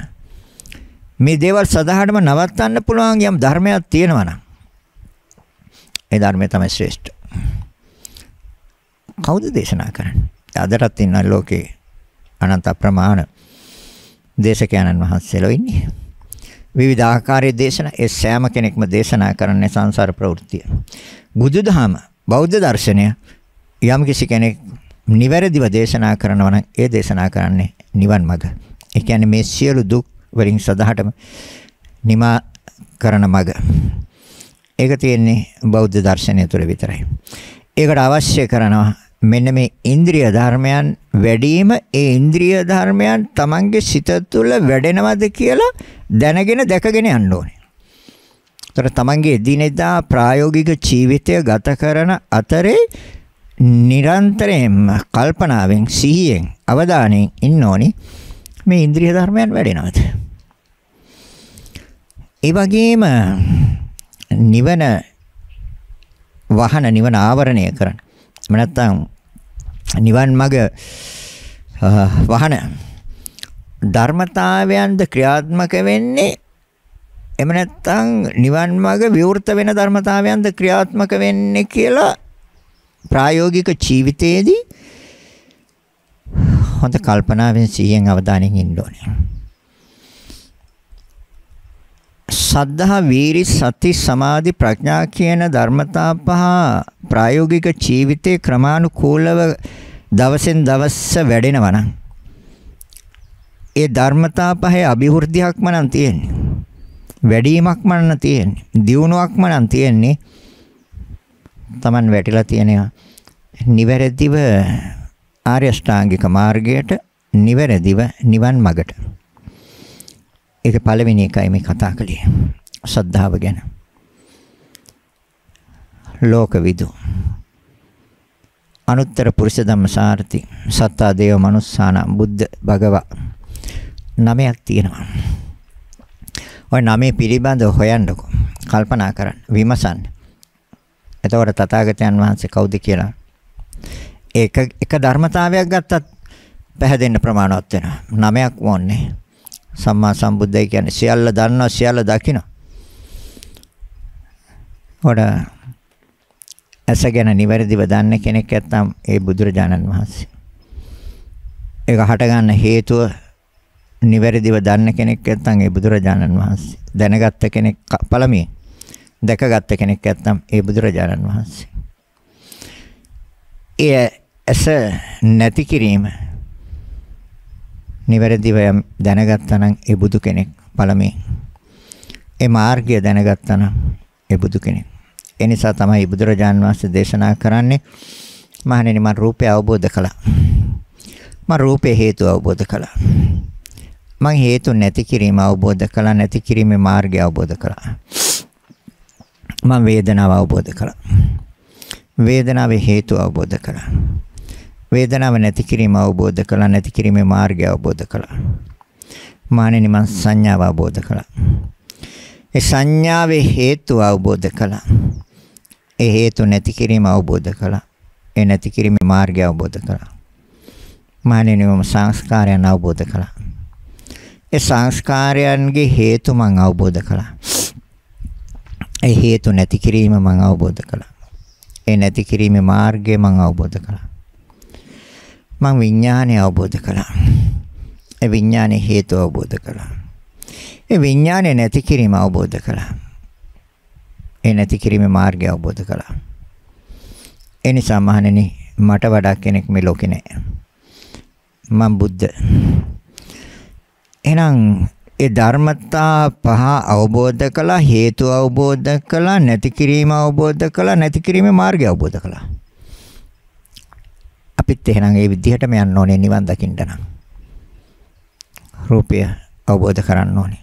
[SPEAKER 1] මේ දේවල් සදාහටම නවත්තන්න පුළුවන් යම් ධර්මයක් තියෙනවා නම් ඒ ධර්මය තමයි ශ්‍රේෂ්ඨ. කවුද දේශනා කරන්නේ? අදටත් ඉන්න ලෝකේ අනන්ත ප්‍රමාණ දේශකයන්න් වහන්සේලා ඉන්නේ. විවිධ ආකාරයේ දේශනා ඒ සෑම කෙනෙක්ම දේශනා කරන්නේ සංසාර ප්‍රවෘත්තිය. බුදුදහම බෞද්ධ දර්ශනය යම් කිසි කෙනෙක් නිවැරදිව දේශනා කරනවා නම් ඒ දේශනා කරන්නේ නිවන් මඟ. ඒ කියන්නේ මේ සියලු දුක් වලින් සදහටම නිමා කරන මග. ඒක තියෙන්නේ බෞද්ධ දර්ශනය තුළ විතරයි. ඒකට අවශ්‍ය කරනවා මෙන්න මේ ඉන්ද්‍රිය ධර්මයන් වැඩිම ඒ ඉන්ද්‍රිය ධර්මයන් Tamange සිත තුළ වැඩෙනවද කියලා දැනගෙන දැකගෙන යන්න ඕනේ. ඒතර තමන්ගේ එදිනෙදා ප්‍රායෝගික ජීවිතය ගත කරන අතරේ නිරන්තරයෙන්ම කල්පනාවෙන් සිහියෙන් අවධානයෙන් ඉන්න ඕනේ මේ ඉන්ද්‍රිය ධර්මයන් වැඩෙනවද ඒ වගේම නිවන වහන නිවන ආවරණය කරන. එහෙම නැත්නම් නිවන් මඟ වහන ධර්මතාවයන්ද ක්‍රියාත්මක වෙන්නේ එහෙම නැත්නම් නිවන් මාර්ග විවෘත වෙන ධර්මතාවයන්ද ක්‍රියාත්මක වෙන්නේ කියලා ප්‍රායෝගික ජීවිතයේදී හොඳ කල්පනාවෙන් සිහියෙන් අවධානයෙන් ඉන්න ඕනේ. සද්ධා වීරි සති සමාධි ප්‍රඥා කියන ධර්මතා පහ ප්‍රායෝගික ජීවිතේ ක්‍රමානුකූලව දවසෙන් දවස වැඩෙනවා නම් ඒ ධර්මතා පහේ අභිවෘද්ධියක්ම නම් තියෙන්නේ වැඩිවීමක්ම නම් තියෙන්නේ දියුණුවක්ම නම් තියෙන්නේ Taman වැටිලා තියෙනවා නිවැරදිව ආර්ය ශ්‍රාංගික මාර්ගයට නිවැරදිව නිවන් මගට ඒක පළවෙනි එකයි මේ කතා කළේ. ශ්‍රද්ධාව ගැන. ලෝකවිදු. අනුත්තර පුරුෂ ධම්මසාරති සත්තා දේව මනුස්සාන බුද්ධ භගව නමයක් තියෙනවා. ඔය නමේ පිළිබඳ හොයන්නකෝ. කල්පනා කරන්න, විමසන්න. එතකොට තථාගතයන් වහන්සේ කවුද කියලා ඒක එක ධර්මතාවයක් ගත්තත් පැහැදෙන්න ප්‍රමාණවත් වෙනවා. නමයක් ඕනේ. සම්මා සම්බුද්දයි කියන්නේ සියල්ල දන්නවා සියල්ල දකිනවා. වඩ ඇස ගැන නිවැරදිව දන්න කෙනෙක් නැත්නම් ඒ බුදුරජාණන් වහන්සේ. ඒක හට ගන්න හේතුව නිවැරදිව දන්න කෙනෙක් නැත්නම් ඒ බුදුරජාණන් වහන්සේ. දැනගත්ත කෙනෙක් පළමුවෙන්. දැකගත්ත කෙනෙක් නැත්නම් ඒ බුදුරජාණන් වහන්සේ. එය ඇස නැති කිරීම නිවැරදිව දැනගත්තා නම් ඒ බුදු කෙනෙක් පළමුවෙන්. ඒ මාර්ගය දැනගත්තා නම් ඒ බුදු කෙනෙක්. ඒ නිසා තමයි බුදුරජාන් වහන්සේ දේශනා කරන්නේ මහණෙනි මම රූපය අවබෝධ කළා. මම රූපේ හේතු අවබෝධ කළා. මම හේතු නැති කිරීම අවබෝධ කළා නැති කිරීමේ මාර්ගය අවබෝධ කළා. මම වේදනාව අවබෝධ කළා. වේදනාවේ හේතු අවබෝධ කළා. වේදනාව නැති කිරීම අවබෝධ කළා නැති කිරීමේ මාර්ගය අවබෝධ කළා මානෙනි මං සංඥාව අවබෝධ කළා ඒ සංඥාවේ හේතු අවබෝධ කළා ඒ හේතු නැති කිරීම අවබෝධ කළා ඒ නැති කිරීමේ මාර්ගය අවබෝධ කළා මානෙනි මම සංස්කාරයන් අවබෝධ කළා ඒ සංස්කාරයන්ගේ හේතු මං අවබෝධ කළා ඒ හේතු නැති කිරීම මං අවබෝධ කළා ඒ නැති කිරීමේ මාර්ගය මං අවබෝධ කළා මම විඥානය අවබෝධ කළා. ඒ විඥානේ හේතු අවබෝධ කළා. ඒ විඥානේ නැති කිරීම අවබෝධ කළා. ඒ නැති කිරීමේ මාර්ගය අවබෝධ කළා. ඒ නිසා මහණෙනි මට වඩා කෙනෙක් මේ ලෝකේ නැහැ. මම බුද්ධ. එහෙනම් ඒ ධර්මතා පහ අවබෝධ කළා හේතු අවබෝධ කළා නැති කිරීම අවබෝධ කළා නැති කිරීමේ මාර්ගය අවබෝධ කළා අපිත් එහෙනම් ඒ විදිහටම යන්න ඕනේ නිවන් දකින්න නම්. රූපය අවබෝධ කරන්න ඕනේ.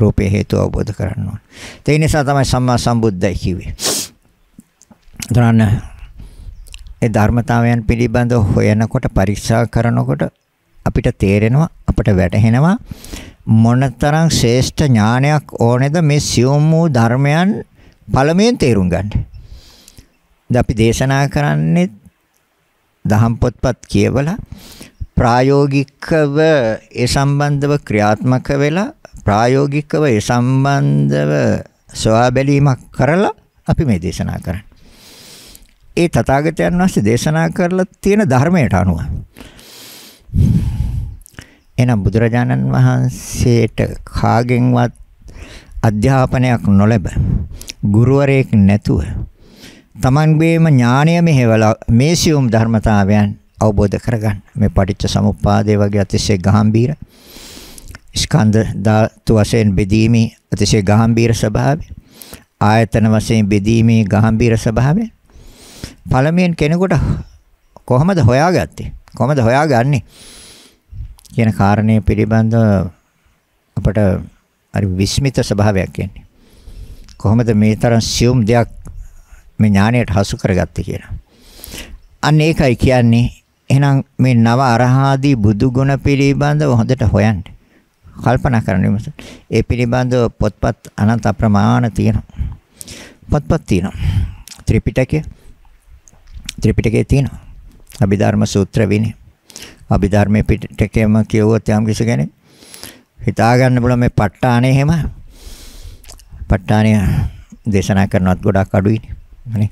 [SPEAKER 1] රූපේ හේතු අවබෝධ කරන්න ඕනේ. ඒ නිසා තමයි සම්මා සම්බුද්දයි කිව්වේ. දරන්න ඒ ධර්මතාවයන් පිළිබඳව හොයනකොට පරීක්ෂා කරනකොට අපිට තේරෙනවා අපට වැටහෙනවා මොනතරම් ශ්‍රේෂ්ඨ ඥානයක් ඕනේද මේ සියුම් වූ ධර්මයන් පළමුවෙන් තේරුම් ගන්න. දැන් අපි දේශනා කරන්නේ දහම් පොත්පත් කියවලා ප්‍රායෝගිකව ඒ සම්බන්ධව ක්‍රියාත්මක වෙලා ප්‍රායෝගිකව ඒ සම්බන්ධව සොයා බැලීමක් කරලා අපි මේ දේශනා කරන්නේ. ඒ තථාගතයන් වහන්සේ දේශනා කරලා තියෙන ධර්මයට අනුව. එනම් බුදුරජාණන් වහන්සේට කාගෙන්වත් අධ්‍යාපනයක් නොලැබ ගුරුවරයෙක් නැතුව තමන්ගේම ඥාණය මෙහෙवला මේ සියුම් ධර්මතාවයන් අවබෝධ කරගන්න. මේ පටිච්ච සමුප්පාදේ වගේ අතිශය ගැඹීර ස්කන්ධ ධාතු වශයෙන් බෙදීමේ අතිශය ගැඹීර ස්වභාවය. ආයතන වශයෙන් බෙදීමේ ගැඹීර ස්වභාවය. පළමුවෙන් කෙනෙකුට කොහොමද හොයාගත්තේ? කොහොමද හොයාගන්නේ? කියන කාරණය පිළිබඳව අපට හරි විස්මිත ස්වභාවයක් එන්නේ. කොහොමද මේ තරම් සියුම් දෙයක් මේ ඥාණයට හසු කරගත්තේ කියලා. අන්න ඒකයි කියන්නේ එහෙනම් මේ නව අරහාදී බුදු ගුණ පිළිබඳව හොඳට හොයන්න. කල්පනා කරන්න විමස. ඒ පිළිබඳව පොත්පත් අනන්ත අප්‍රමාණ තියෙනවා. පොත්පත් තියෙනවා. ත්‍රිපිටකය ත්‍රිපිටකයේ තියෙනවා. අභිධර්ම සූත්‍ර විනය. අභිධර්මයේ පිටකයම කියවුවොත් යම් කිසි කෙනෙක් හිතා ගන්න පුළුවන් මේ ප ဋ ාණේ එහෙම ප ဋ ාණේ දේශනා කරනවත් ගොඩක් අඩුයිනේ. නේ.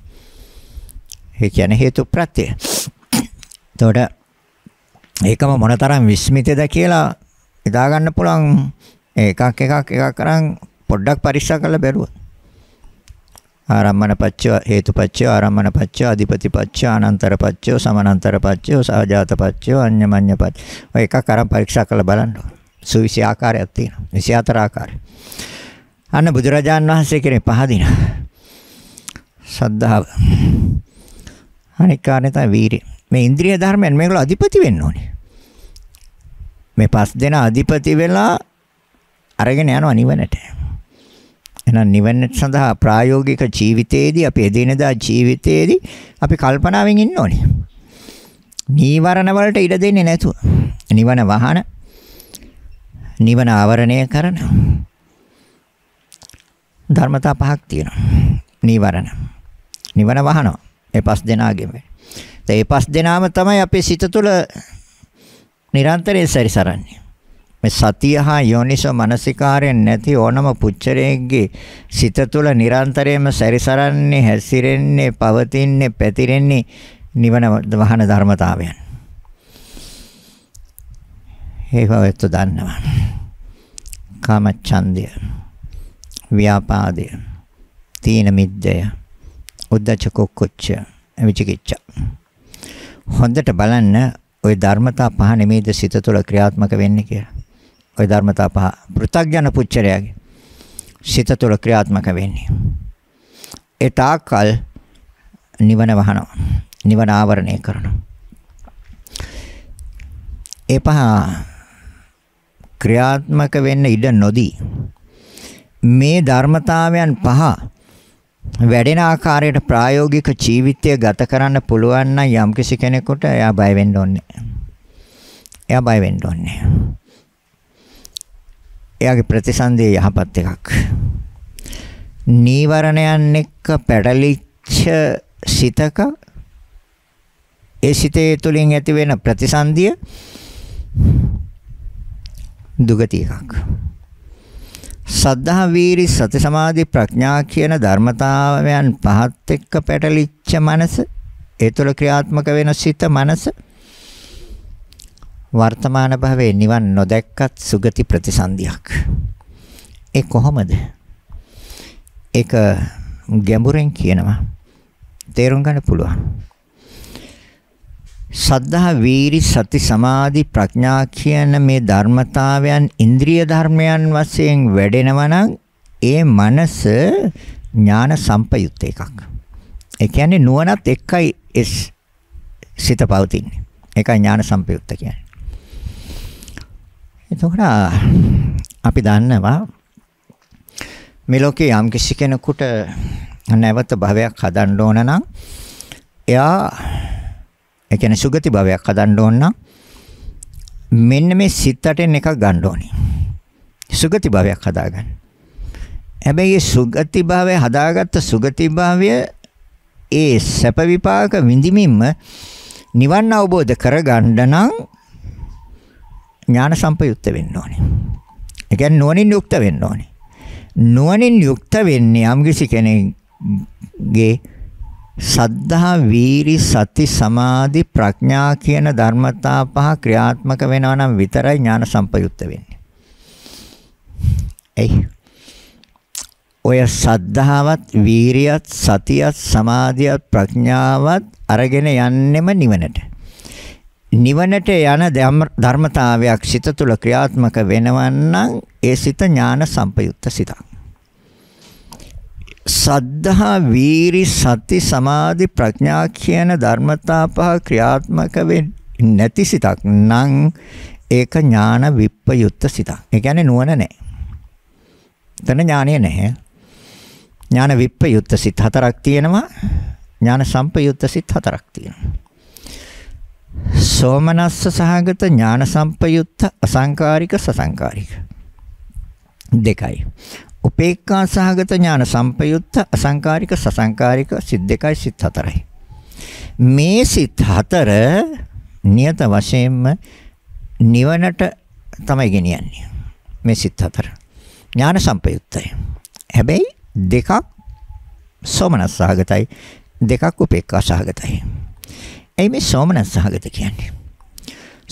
[SPEAKER 1] ඒ කියන්නේ හේතු ප්‍රත්‍ය. එතකොට ඒකම මොනතරම් විස්මිතද කියලා හිතා ගන්න පුළුවන් එකක් එකක් එකක් කරන් පොඩ්ඩක් පරිස්සම් කරලා බැලුවා. ආරම්මන පච්චය හේතු පච්චය ආරම්මන පච්චය අධිපති පච්චය අනන්තර පච්චය සමානන්තර පච්චය සහජාත පච්චය අඤ්ඤමඤ්ඤ පච්චය ඔය එකක් අරන් පරීක්ෂා කරලා බලන්න ඕන. සුවිසි ආකාරයක් තියෙනවා. 24 ආකාරය. අන්න බුදුරජාන් වහන්සේ කෙරේ පහදිනවා. සද්ධාව. අනික් කාරණේ තමයි වීරිය. මේ ඉන්ද්‍රිය ධර්මයන් මේගොල්ලෝ අධිපති වෙන්න ඕනේ. මේ පස් දෙනා අධිපති වෙලා අරගෙන යනවා නිවනට. එහෙනම් නිවන සඳහා ප්‍රායෝගික ජීවිතයේදී අපි එදිනෙදා ජීවිතයේදී අපි කල්පනාවෙන් ඉන්න ඕනේ. නීවරණ වලට ඉඩ දෙන්නේ නැතුව. නිවන වහන නිවන ආවරණය කරන ධර්මතා පහක් තියෙනවා. නීවරණ නිවන වහනවා. ඒ පස් දෙනාගෙම. ඒ පස් දෙනාම තමයි අපේ සිත තුළ නිරන්තරයෙන් සැරිසරන්නේ. මේ සතිය හා යෝනිසෝ මනසිකාරයෙන් නැති ඕනම පුච්චරයෙක්ගේ සිත තුළ නිරන්තරයෙන්ම සැරිසරන්නේ, හැසිරෙන්නේ, පවතින්නේ, පැතිරෙන්නේ නිවන වහන ධර්මතාවයන්. ඒව ඔයත් දන්නවා. කාමච්ඡන්දය, ව්‍යාපාදය, තීන මිද්දය උද්දච්ච කුක්කුච්ච විචිකිච්ඡ හොඳට බලන්න ওই ධර්මතා පහ නෙමෙයිද සිත තුළ ක්‍රියාත්මක වෙන්නේ කියලා. ওই ධර්මතා පහ පෘථග්ජන පුච්චරයාගේ සිත තුළ ක්‍රියාත්මක වෙන්නේ. ඒ තාකල් නිවන වහනවා. නිවන ආවරණය කරනවා. ඒ පහ ක්‍රියාත්මක වෙන්න ඉඩ නොදී මේ ධර්මතාවයන් පහ වැඩෙන ආකාරයට ප්‍රායෝගික ජීවිතය ගත කරන්න පුළුවන් නම් යම්කිසි කෙනෙකුට එයා බය වෙන්න ඕනේ. එයා බය වෙන්න ඕනේ. එයාගේ ප්‍රතිසන්දේ යහපත් එකක්. නීවරණයන් එක්ක පැටලිච්ච සිතක ඒ සිතේ තුලින් ඇති වෙන ප්‍රතිසන්දිය දුගති එකක්. සද්ධා වීරි සති සමාධි ප්‍රඥා කියන ධර්මතාවයන් පහත් එක්ක පැටලිච්ච මනස ඒ තුළ ක්‍රියාත්මක වෙන සිත මනස වර්තමාන භවයේ නිවන් නොදැක්කත් සුගති ප්‍රතිසන්දියක් ඒ කොහොමද ඒක ගැඹුරෙන් කියනවා තේරුම් ගන්න පුළුවන් සද්ධා වීරි සති සමාධි ප්‍රඥා කියන මේ ධර්මතාවයන් ඉන්ද්‍රිය ධර්මයන් වශයෙන් වැඩෙනවා නම් ඒ මනස ඥාන සම්පයුක්ත එකක්. ඒ කියන්නේ නුවණත් එක්කයි S සිත පවතින්නේ. ඒකයි ඥාන සම්පයුක්ත කියන්නේ. එතකොට අපි දන්නවා මේ ලෝකේ යම් කිසි කෙනෙකුට නැවත භවයක් හදන්න ඕන නම් එයා ඒ කියන්නේ සුගති භවයක් හදන්න ඕන නම් මෙන්න මේ සිත් අටෙන් එකක් ගන්න ඕනේ. සුගති භවයක් හදාගන්න. හැබැයි මේ සුගති භවය හදාගත්ත සුගති භවය ඒ සැප විපාක විඳිමින්ම නිවන් අවබෝධ කරගන්න නම් ඥාන සම්පයුක්ත වෙන්න ඕනේ. ඒ කියන්නේ නුවණින් යුක්ත වෙන්න ඕනේ. නුවණින් යුක්ත වෙන්නේ යම්කිසි කෙනෙක්ගේ සද්ධා වීරි සති සමාධි ප්‍රඥා කියන ධර්මතා පහ ක්‍රියාත්මක වෙනවා නම් විතරයි ඥාන සම්පයුක්ත වෙන්නේ. එයි ඔය සද්ධාවත් වීරියත් සතියත් සමාධියත් ප්‍රඥාවත් අරගෙන යන්නෙම නිවනට. නිවනට යන ධර්මතාවයක් සිත තුළ ක්‍රියාත්මක වෙනවන් නම් ඒ සිත ඥාන සම්පයුක්ත සිතක්. සද්ධා වීරි සති සමාධි ප්‍රඥා කියන ධර්මතා පහ ක්‍රියාත්මක වෙන්නේ නැති සිතක් නම් ඒක ඥාන විප්පයුත්ත සිතක්. ඒ කියන්නේ නුවණ නැහැ. එතන ඥානය නැහැ. ඥාන විප්පයුත්ත සිත හතරක් තියෙනවා. ඥාන සම්පයුත්ත සිත හතරක් තියෙනවා. සෝමනස්ස සහගත ඥාන සම්පයුත්ත අසංකාරික සසංකාරික දෙකයි. උපේක්ඛා සහගත ඥාන සම්පයුත්ත අසංකාරික සසංකාරික සිත් දෙකයි සිත් හතරයි. මේ සිත් හතර නියත වශයෙන්ම නිවනට තමයි ගෙනියන්නේ. මේ සිත් හතර. ඥාන සම්පයුත්තයි. හැබැයි දෙකක් සෝමනස් සහගතයි දෙකක් උපේක්ඛා සහගතයි. එයි මේ සෝමනස් සහගත කියන්නේ.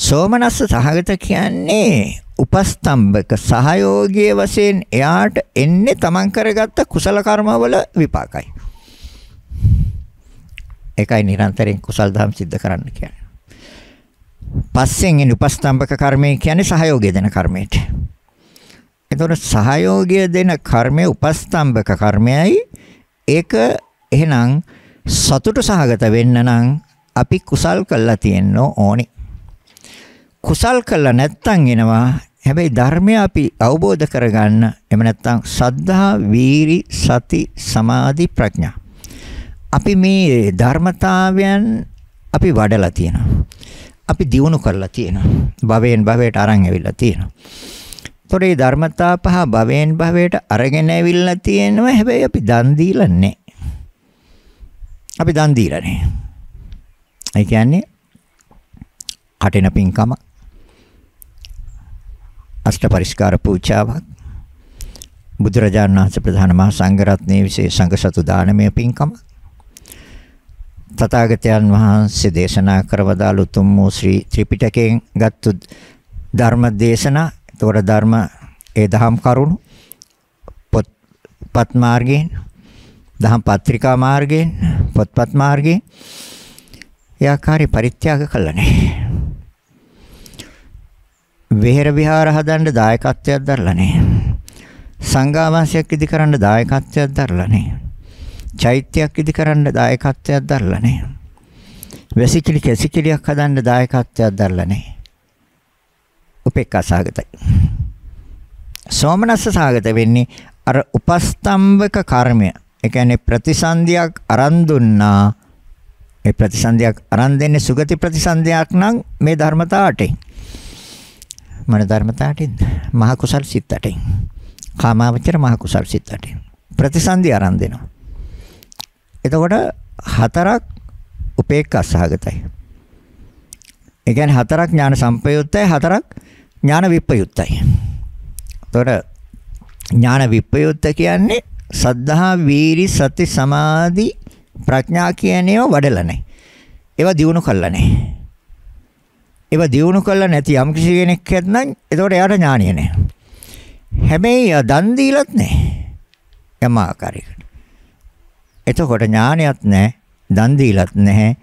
[SPEAKER 1] සෝමනස්ස සහගත කියන්නේ උපස්තම්භක සහයෝගයේ වශයෙන් එයාට එන්නේ තමන් කරගත්ත කුසල කර්මවල විපාකයි. ඒකයි නිරන්තරයෙන් කුසල් දහම් සිද්ධ කරන්න කියන්නේ. පස්සෙන් එන උපස්තම්භක කර්මය කියන්නේ සහයෝගය දෙන කර්මයට. එතකොට සහයෝගය දෙන කර්මය උපස්තම්භක කර්මයයි. ඒක එහෙනම් සතුට සහගත වෙන්න නම් අපි කුසල් කළා තියෙන්න ඕනේ. කුසල් කළා නැත්තම් එනවා හැබැයි ධර්මය අපි අවබෝධ කරගන්න එහෙම නැත්නම් සද්ධා වීරි සති සමාධි ප්‍රඥා අපි මේ ධර්මතාවයන් අපි වඩලා තියෙනවා අපි දියුණු කරලා තියෙනවා භවයෙන් භවයට අරන් ඇවිල්ලා තියෙනවා ඒතොර මේ ධර්මතා පහ භවයෙන් භවයට අරගෙන ඇවිල්ලා තියෙනවා හැබැයි අපි දන් දීලා නැහැ අපි දන් දීලා නැහැ ඒ කියන්නේ කටෙන පින්කමක් අෂ්ට පරිස්කාර පූජාවක් බුදුරජාණන් වහන්සේ ප්‍රධාන මහා සංඝරත්නයේ විශේෂ සංඝසතු දානමය පින්කම තථාගතයන් වහන්සේ දේශනා කරවදාළ උතුම් වූ ශ්‍රී ත්‍රිපිටකයෙන් ගත්තු ධර්ම දේශනා ඒතොර ධර්ම ඒ දහම් කරුණු පොත්පත් මාර්ගයෙන් දහම් පත්‍රිකා මාර්ගයෙන් පොත්පත් මාර්ගයෙන් ඒ ආකාරي පරිත්‍යාග කළා නෑ විහෙර විහාර හදන්න දායකත්වයක් දරලා නැහැ. සංඝාවාසයක් ඉදි කරන්න දායකත්වයක් දරලා නැහැ. චෛත්‍යයක් ඉදි කරන්න දායකත්වයක් දරලා නැහැ. වැසිකිලි කැසිකිලියක් හදන්න දායකත්වයක් දරලා නැහැ. උපේක්ෂාගතයි. සෝමනස්ස සාගත වෙන්නේ අර උපස්තම්භක කර්මය. ඒ කියන්නේ ප්‍රතිසන්දියක් අරන් දුන්නා. ඒ ප්‍රතිසන්දියක් අරන් දෙන්නේ සුගති ප්‍රතිසන්දියක් නම් මේ ධර්මතාවට. මොන ධර්මතාවටින්ද? මහ කුසල් සිත් අටෙන්. කාමාවචර මහ කුසල් සිත් අටෙන්. ප්‍රතිසන්දි ආරම්භ දෙනවා. එතකොට හතරක් උපේක්ඛ අසහගතයි. ඒ කියන්නේ හතරක් ඥාන සම්පයුත්තයි හතරක් ඥාන විප්පයුත්තයි. එතකොට ඥාන විප්පයුත්ත කියන්නේ සද්ධා වීරි සති සමාධි ප්‍රඥා කියන ඒවා වඩලා නැහැ. ඒවා දිනු කරලා නැහැ. ඒවා දියුණු කළා නැති යම් කිසි කෙනෙක් ඇත්නම් එතකොට එයාට ඥානිය නැහැ. හැබැයි දන් දීලත් නැහැ. යම ආකාරයකට. එතකොට ඥානියත් නැහැ, දන් දීලත් නැහැ.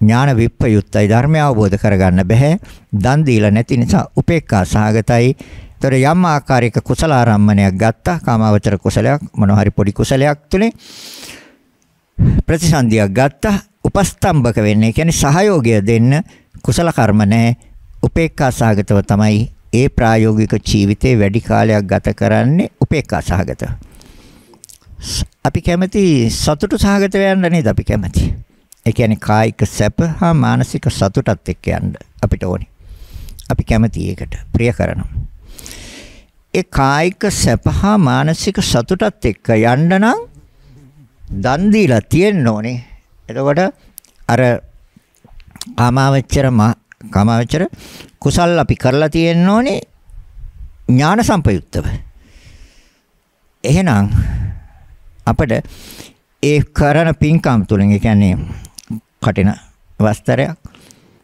[SPEAKER 1] ඥාන විප්‍රයුක්තයි ධර්මය අවබෝධ කරගන්න බෑ. දන් දීලා නැති නිසා උපේක්ඛා සහගතයි. ඒතර යම් ආකාරයක කුසල ආරම්මණයක් ගත්තා කාමාවචර කුසලයක් මොන හරි පොඩි කුසලයක් තුනේ ප්‍රතිසන්දියක් ගත්තා උපස්තම්භක වෙන්නේ කියන්නේ සහයෝගය දෙන්න කුසල කර්ම නැහැ. උපේක්ඛා සහගතව තමයි ඒ ප්‍රායෝගික ජීවිතේ වැඩි කාලයක් ගත කරන්නේ උපේක්ඛා සහගතව. අපි කැමති සතුට සහගතව යන්න නේද අපි කැමති. ඒ කියන්නේ කායික සැප හා මානසික සතුටත් එක්ක යන්න අපිට ඕනේ. අපි කැමති ඒකට ප්‍රිය කරනවා. ඒ කායික සැප හා මානසික සතුටත් එක්ක යන්න නම් දන් දීලා තියෙන්න ඕනේ. එතකොට අර කාමාවචර කාමාවචර කුසල් අපි කරලා තියෙන්න ඕනේ ඥාන සම්පයුක්තව. එහෙනම් අපිට ඒ කරන පින්කම් තුලින් ඒ කියන්නේ කටින වස්තරයක්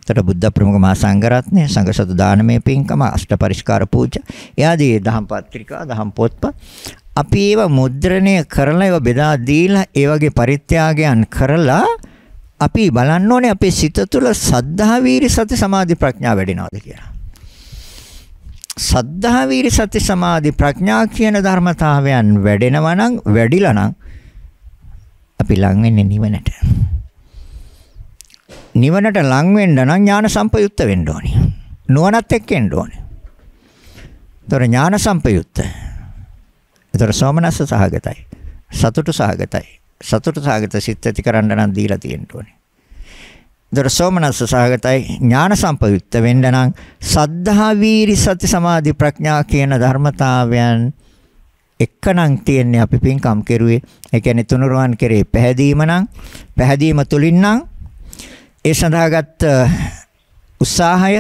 [SPEAKER 1] එතකොට බුද්ධ ප්‍රමුඛ මා සංඝරත්නය සංඝසතු දානමය පින්කම අෂ්ට පරිස්කාර පූජා එයාදී දහම් පත්‍රිකා දහම් පොත්පත් අපි ඒව මුද්‍රණය කරලා ඒව බෙදා දීලා ඒ වගේ පරිත්‍යාගයන් කරලා අපි බලන්න ඕනේ අපේ සිත තුළ සද්ධා වීරි සති සමාධි ප්‍රඥා වැඩෙනවද කියලා. සද්ධා වීරි සති සමාධි ප්‍රඥා කියන ධර්මතාවයන් වැඩෙනවා නම් වැඩිලා නම් අපි ලං වෙන්නේ නිවනට. නිවනට ලං වෙන්න නම් ඥාන සම්පයුත්ත වෙන්න ඕනේ. නුවණත් එක්ක එන්න ඕනේ. ඒතර ඥාන සම්පයුත්ත. ඒතර සෝමනස්ස සහගතයි. සතුට සහගතයි. සතුට සාගත සිත් ඇති කරන්න නම් දීලා තියෙන්න ඕනේ. දොර සෝමනස්ස සාගතයි ඥාන සම්පයුක්ත වෙන්න නම් සද්ධා වීරි සති සමාධි ප්‍රඥා කියන ධර්මතාවයන් එකනම් තියන්නේ අපි පින්කම් කෙරුවේ. ඒ කියන්නේ තුනුරුවන් කෙරේ පැහැදීම නම් පැහැදීම තුලින් නම් ඒ සඳහාගත් උත්සාහය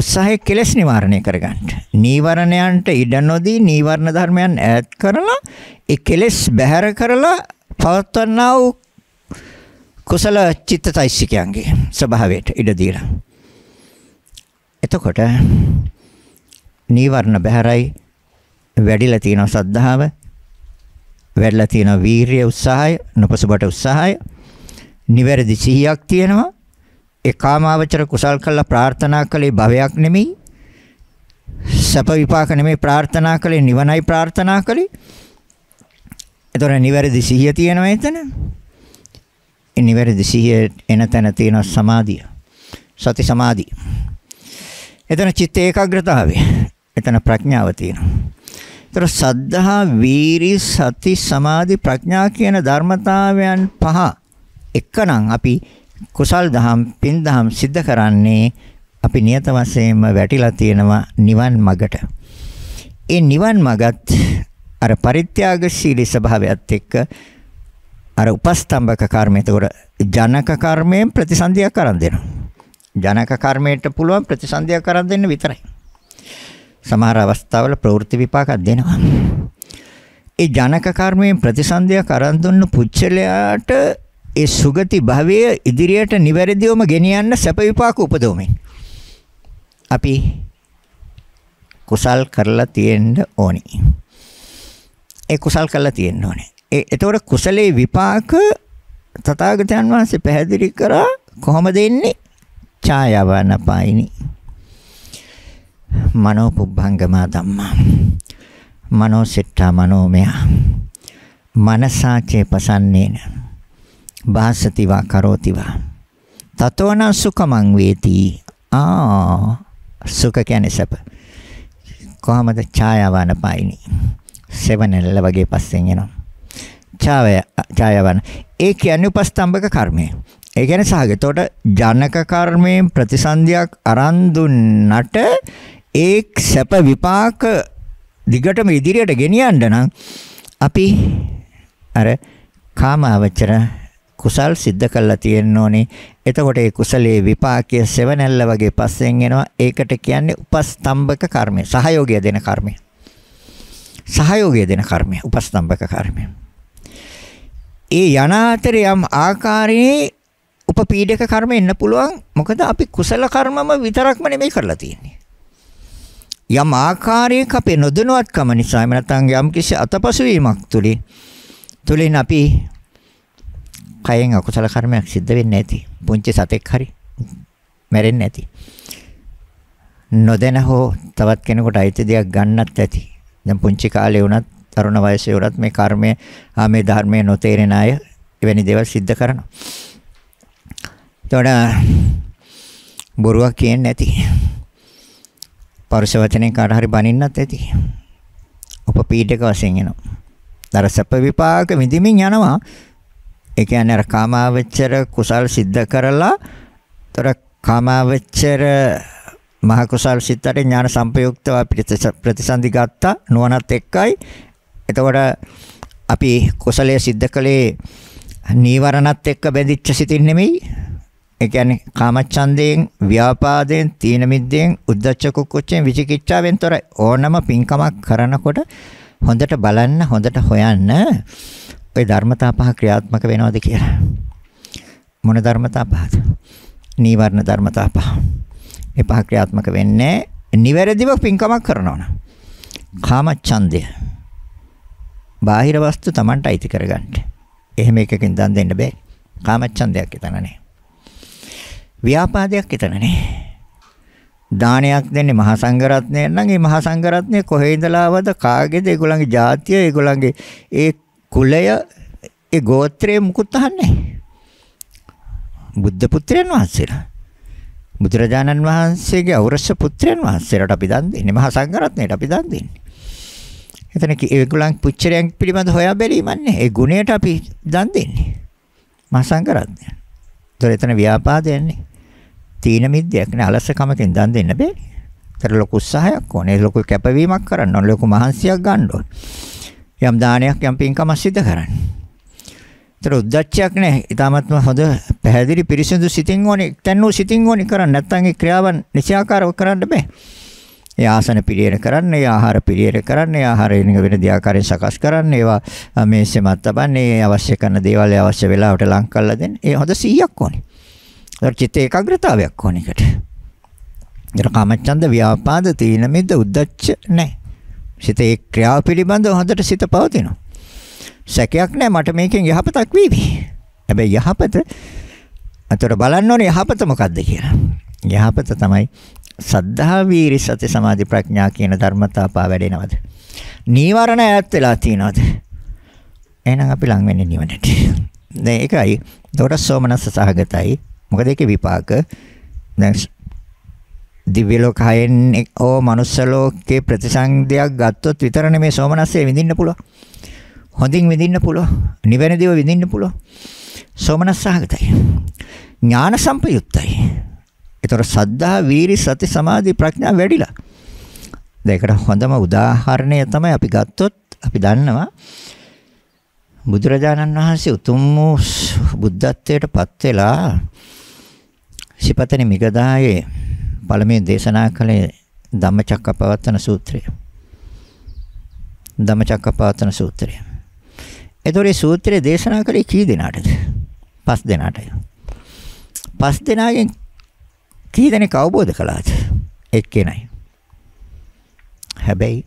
[SPEAKER 1] උත්සාහය කෙලස් නිවාරණය කරගන්න. නීවරණයන්ට ඉඩ නොදී නීවරණ ධර්මයන් ඈත් කරලා ඒ කෙලස් බැහැර කරලා පවත්වන්නා වූ කුසල චිත්තයිසිකයන්ගේ ස්වභාවයට ඉඩ දීලා. එතකොට නීවරණ බහැරයි වැඩිලා තියෙන සද්ධාව වැඩිලා තියෙන වීරිය උත්සාහය නොපසුබට උත්සාහය නිවැරදි සිහියක් තියෙනවා ඒ කාමාවචර කුසල් කළා ප්‍රාර්ථනා කළේ භවයක් නෙමෙයි සප විපාක නෙමෙයි ප්‍රාර්ථනා කළේ නිවනයි ප්‍රාර්ථනා කළේ එතකොට නිවැරදි සිහිය තියෙනවා එතන. ඒ නිවැරදි සිහිය එන තැන තියෙන සමාධිය. සති සමාධිය. එතන චිත්ත ඒකාග්‍රතාවය. එතන ප්‍රඥාව තියෙනවා. එතකොට සද්ධා, වීරි, සති, සමාධි, ප්‍රඥා කියන ධර්මතාවයන් පහ එකනම් අපි කුසල් දහම්, පින් දහම් සිද්ධ කරන්නේ අපි නියත වශයෙන්ම වැටිලා තියෙනවා නිවන් මගට. ඒ නිවන් මගත් අර පරිත්‍යාගශීලී ස්වභාවයත් එක්ක අර උපස්තම්භක කර්මය එතකොට ජනක කර්මයෙන් ප්‍රතිසන්දියක් කරන් දෙනවා. ජනක කර්මයට පුළුවන් ප්‍රතිසන්දියක් කරන් දෙන්න විතරයි. සමහර අවස්ථාවල ප්‍රවෘත්ති විපාකක් දෙනවා. ඒ ජනක කර්මයෙන් ප්‍රතිසන්දියක් කරන් දුන්න පුච්චලයාට ඒ සුගති භවය ඉදිරියට නිවැරදිවම ගෙනියන්න සැප විපාක උපදවමින් අපි කුසල් කරලා තියෙන්න ඕනේ. ඒ කුසල් කරලා තියෙන්න ඕනේ. ඒ එතකොට කුසලේ විපාක තථාගතයන් වහන්සේ පැහැදිලි කරා කොහොමද එන්නේ? ඡායවන පයිනි. මනෝ පුබ්බංගම ධම්මා. මනෝ සිතා මනෝමය. මනසාචේ පසන්නේන. භාසතිවා කරෝතිවා. තතෝන සුඛමං වේති. ආ සුඛ කියන්නේ සැප. කොහමද ඡායවන පයිනි. 7L වගේ පස්සෙන් එනවා. ඡාය ඡායවන්. ඒ කියන්නේ උපස්තම්භක කර්මය. ඒ කියන්නේ සහගතෝට ජනක කර්මයෙන් ප්‍රතිසන්දියක් අරන් දුන්නට ඒ සැප විපාක දිගටම ඉදිරියට ගෙනියන්න නම් අපි අර කාමාවචර කුසල් සිද්ධ කරලා තියෙන්න ඕනේ. එතකොට ඒ කුසලයේ විපාකය සෙවණැල්ල වගේ පස්සෙන් එනවා. ඒකට කියන්නේ උපස්තම්භක කර්මය. සහයෝගය දෙන කර්මය. සහයෝගය දෙන කර්මය උපස්තම්භක කර්මය. ඒ යනාතර යම් ආකාරයේ උපපීඩක කර්ම එන්න පුළුවන් මොකද අපි කුසල කර්මම විතරක්ම නෙමෙයි කරලා තියෙන්නේ. යම් ආකාරයක අපේ නොදැනුවත්කම නිසා එහෙම නැත්නම් යම් කිසි අතපසු වීමක් තුලින් තුලින් අපි කයෙන් අකුසල කර්මයක් සිද්ධ වෙන්නේ නැති. පුංචි සතෙක් හරි මැරෙන්නේ නැති. නොදැන හෝ තවත් කෙනෙකුට අයිති දෙයක් ගන්නත් ඇති. දැන් පුංචි කාලේ වුණත් තරුණ වයසේ වුණත් මේ කර්මය ආ මේ ධර්මයේ නොතේරෙන අය එවැනි දේවල් සිද්ධ කරනවා. ඒතකොට බොරුවක් කියන්නේ නැති. පරුෂ වචනෙන් කාට හරි බනින්නත් ඇති. උපපීඩක වශයෙන් එනවා. දරසප විපාක විඳිමින් යනවා. ඒ කියන්නේ අර කාමාවචර කුසල් සිද්ධ කරලා තොර කාමාවචර මහ කුසල් සිතට ඥාන සංපයුක්තව ප්‍රතිසන්දි ගත්තා නුවණත් එක්කයි. එතකොට අපි කුසලයේ සිද්ධ කළේ නීවරණත් එක්ක බැඳිච්ච සිතින් නෙමෙයි. ඒ කියන්නේ කාමච්ඡන්දයෙන්, ව්‍යාපාදයෙන්, තීන මිද්දෙන්, උද්ධච්ච කුක්කුච්චෙන්, විචිකිච්ඡාවෙන් තොර ඕනම පින්කමක් කරනකොට හොඳට බලන්න, හොඳට හොයන්න ওই ධර්මතා පහ ක්‍රියාත්මක වෙනවද කියලා. මොන ධර්මතා පහද? නීවරණ ධර්මතා පහ. විපාක ක්‍රියාත්මක වෙන්නේ නිවැරදිව පින්කමක් කරනවා නම්. කාමච්ඡන්දය. බාහිර වස්තු Tamanට අයිති කරගන්න. එහෙම එකකින් දන් දෙන්න බෑ. කාමච්ඡන්දයක් එතන නෑ. ව්‍යාපාදයක් එතන නෑ. දානයක් දෙන්නේ මහා සංඝරත්නය නම් මේ මහා සංඝරත්නය කොහේ ඉඳලා ආවද කාගේද ඒගොල්ලන්ගේ ජාතිය ඒගොල්ලන්ගේ ඒ කුලය ඒ ගෝත්‍රය මුකුත් අහන්නේ බුද්ධ පුත්‍රයන් වහන්සේලා බුදුරජාණන් වහන්සේගේ ඖරස පුත්‍රයන් වහන්සේලාට අපි දන් දෙන්නේ මහා සංඝරත්නයට අපි දන් දෙන්නේ. එතන ඒගොල්ලන් පුච්චරයන් පිළිබඳ හොයා බැලීමන්නේ. ඒ ගුණයට අපි දන් දෙන්නේ. මහා සංඝරත්නය. ඒතර එතන ව්‍යාපාදයන්නේ. තීන මිද්දයක් නේ අලසකමකින් දන් දෙන්න බෑනේ. ඒතර ලොකු උත්සාහයක් ඕනේ. ලොකු කැපවීමක් කරන්න ඕනේ. ලොකු මහන්සියක් ගන්න ඕනේ. යම් දානයක් යම් පින්කමක් සිදු කරන්න. ඒතර උද්දච්චයක් නෑ. ඊටාත්ම හොඳ පැහැදිලි පිරිසිදු සිතින් ඕනේ එක්තැන් වූ සිතින් ඕනේ කරන්නේ නැත්නම් ඒ ක්‍රියාවන් නිසියාකාරව කරන්න බෑ. ඒ ආසන පිළියෙල කරන්න, ඒ ආහාර පිළියෙල කරන්න, ඒ ආහාරයෙන් වෙන දියාකාරයෙන් සකස් කරන්න, ඒවා මේසෙමත් තබන්නේ, ඒ අවශ්‍ය කරන දේවල් අවශ්‍ය වෙලාවට ලං කරලා දෙන්න. ඒ හොඳ 100ක් ඕනේ. ඒක චිත්ත ඒකාග්‍රතාවයක් ඕන එකට. ඒතර කාමච්ඡන්ද ව්‍යාපාද තීන මිද්ද උද්දච්ච නැහැ. සිතේ ක්‍රියාව පිළිබඳව හොඳට සිත පවතිනවා. සැකයක් නැහැ මට මේකෙන් යහපතක් වේවි. හැබැයි යහපත එතකොට බලන්න ඕනේ යහපත මොකක්ද කියලා. යහපත තමයි සද්ධා වීරි සති සමාධි ප්‍රඥා කියන ධර්මතා පා වැඩෙනවද? නීවරණ ඈත් වෙලා තියනවද? එහෙනම් අපි ලඟ වෙන්නේ නිවනට. දැන් ඒකයි. එතකොට සෝමනස්ස සහගතයි. මොකද ඒකේ විපාක දැන් දිව්‍ය ලෝකයෙන් ඕ මනුස්ස ලෝකේ ප්‍රතිසංදයක් ගත්තොත් විතරනේ මේ සෝමනස්සේ විඳින්න පුළුවන්. හොඳින් විඳින්න පුළුවන්. නිවැරදිව විඳින්න පුළුවන්. සෝමනස්ස සහගතයි. ඥාන සම්පයුත්තයි. ඒතර සද්ධා, වීරි, සති, සමාධි, ප්‍රඥා වැඩිලා. දැන් හොඳම උදාහරණය තමයි අපි ගත්තොත් අපි දන්නවා බුදුරජාණන් වහන්සේ උතුම් වූ බුද්ධත්වයට පත් වෙලා සිපතනි මිගදායේ පළමුවෙන් දේශනා කළේ ධම්මචක්කපවත්තන සූත්‍රය. ධම්මචක්කපවත්තන සූත්‍රය. ඒතොරේ සූත්‍රය දේශනා කළේ කී දෙනාටද? පස් දෙනාටයි. පස් දෙනාගෙන් කී දෙනෙක් අවබෝධ කළාද? එක්කෙනයි. හැබැයි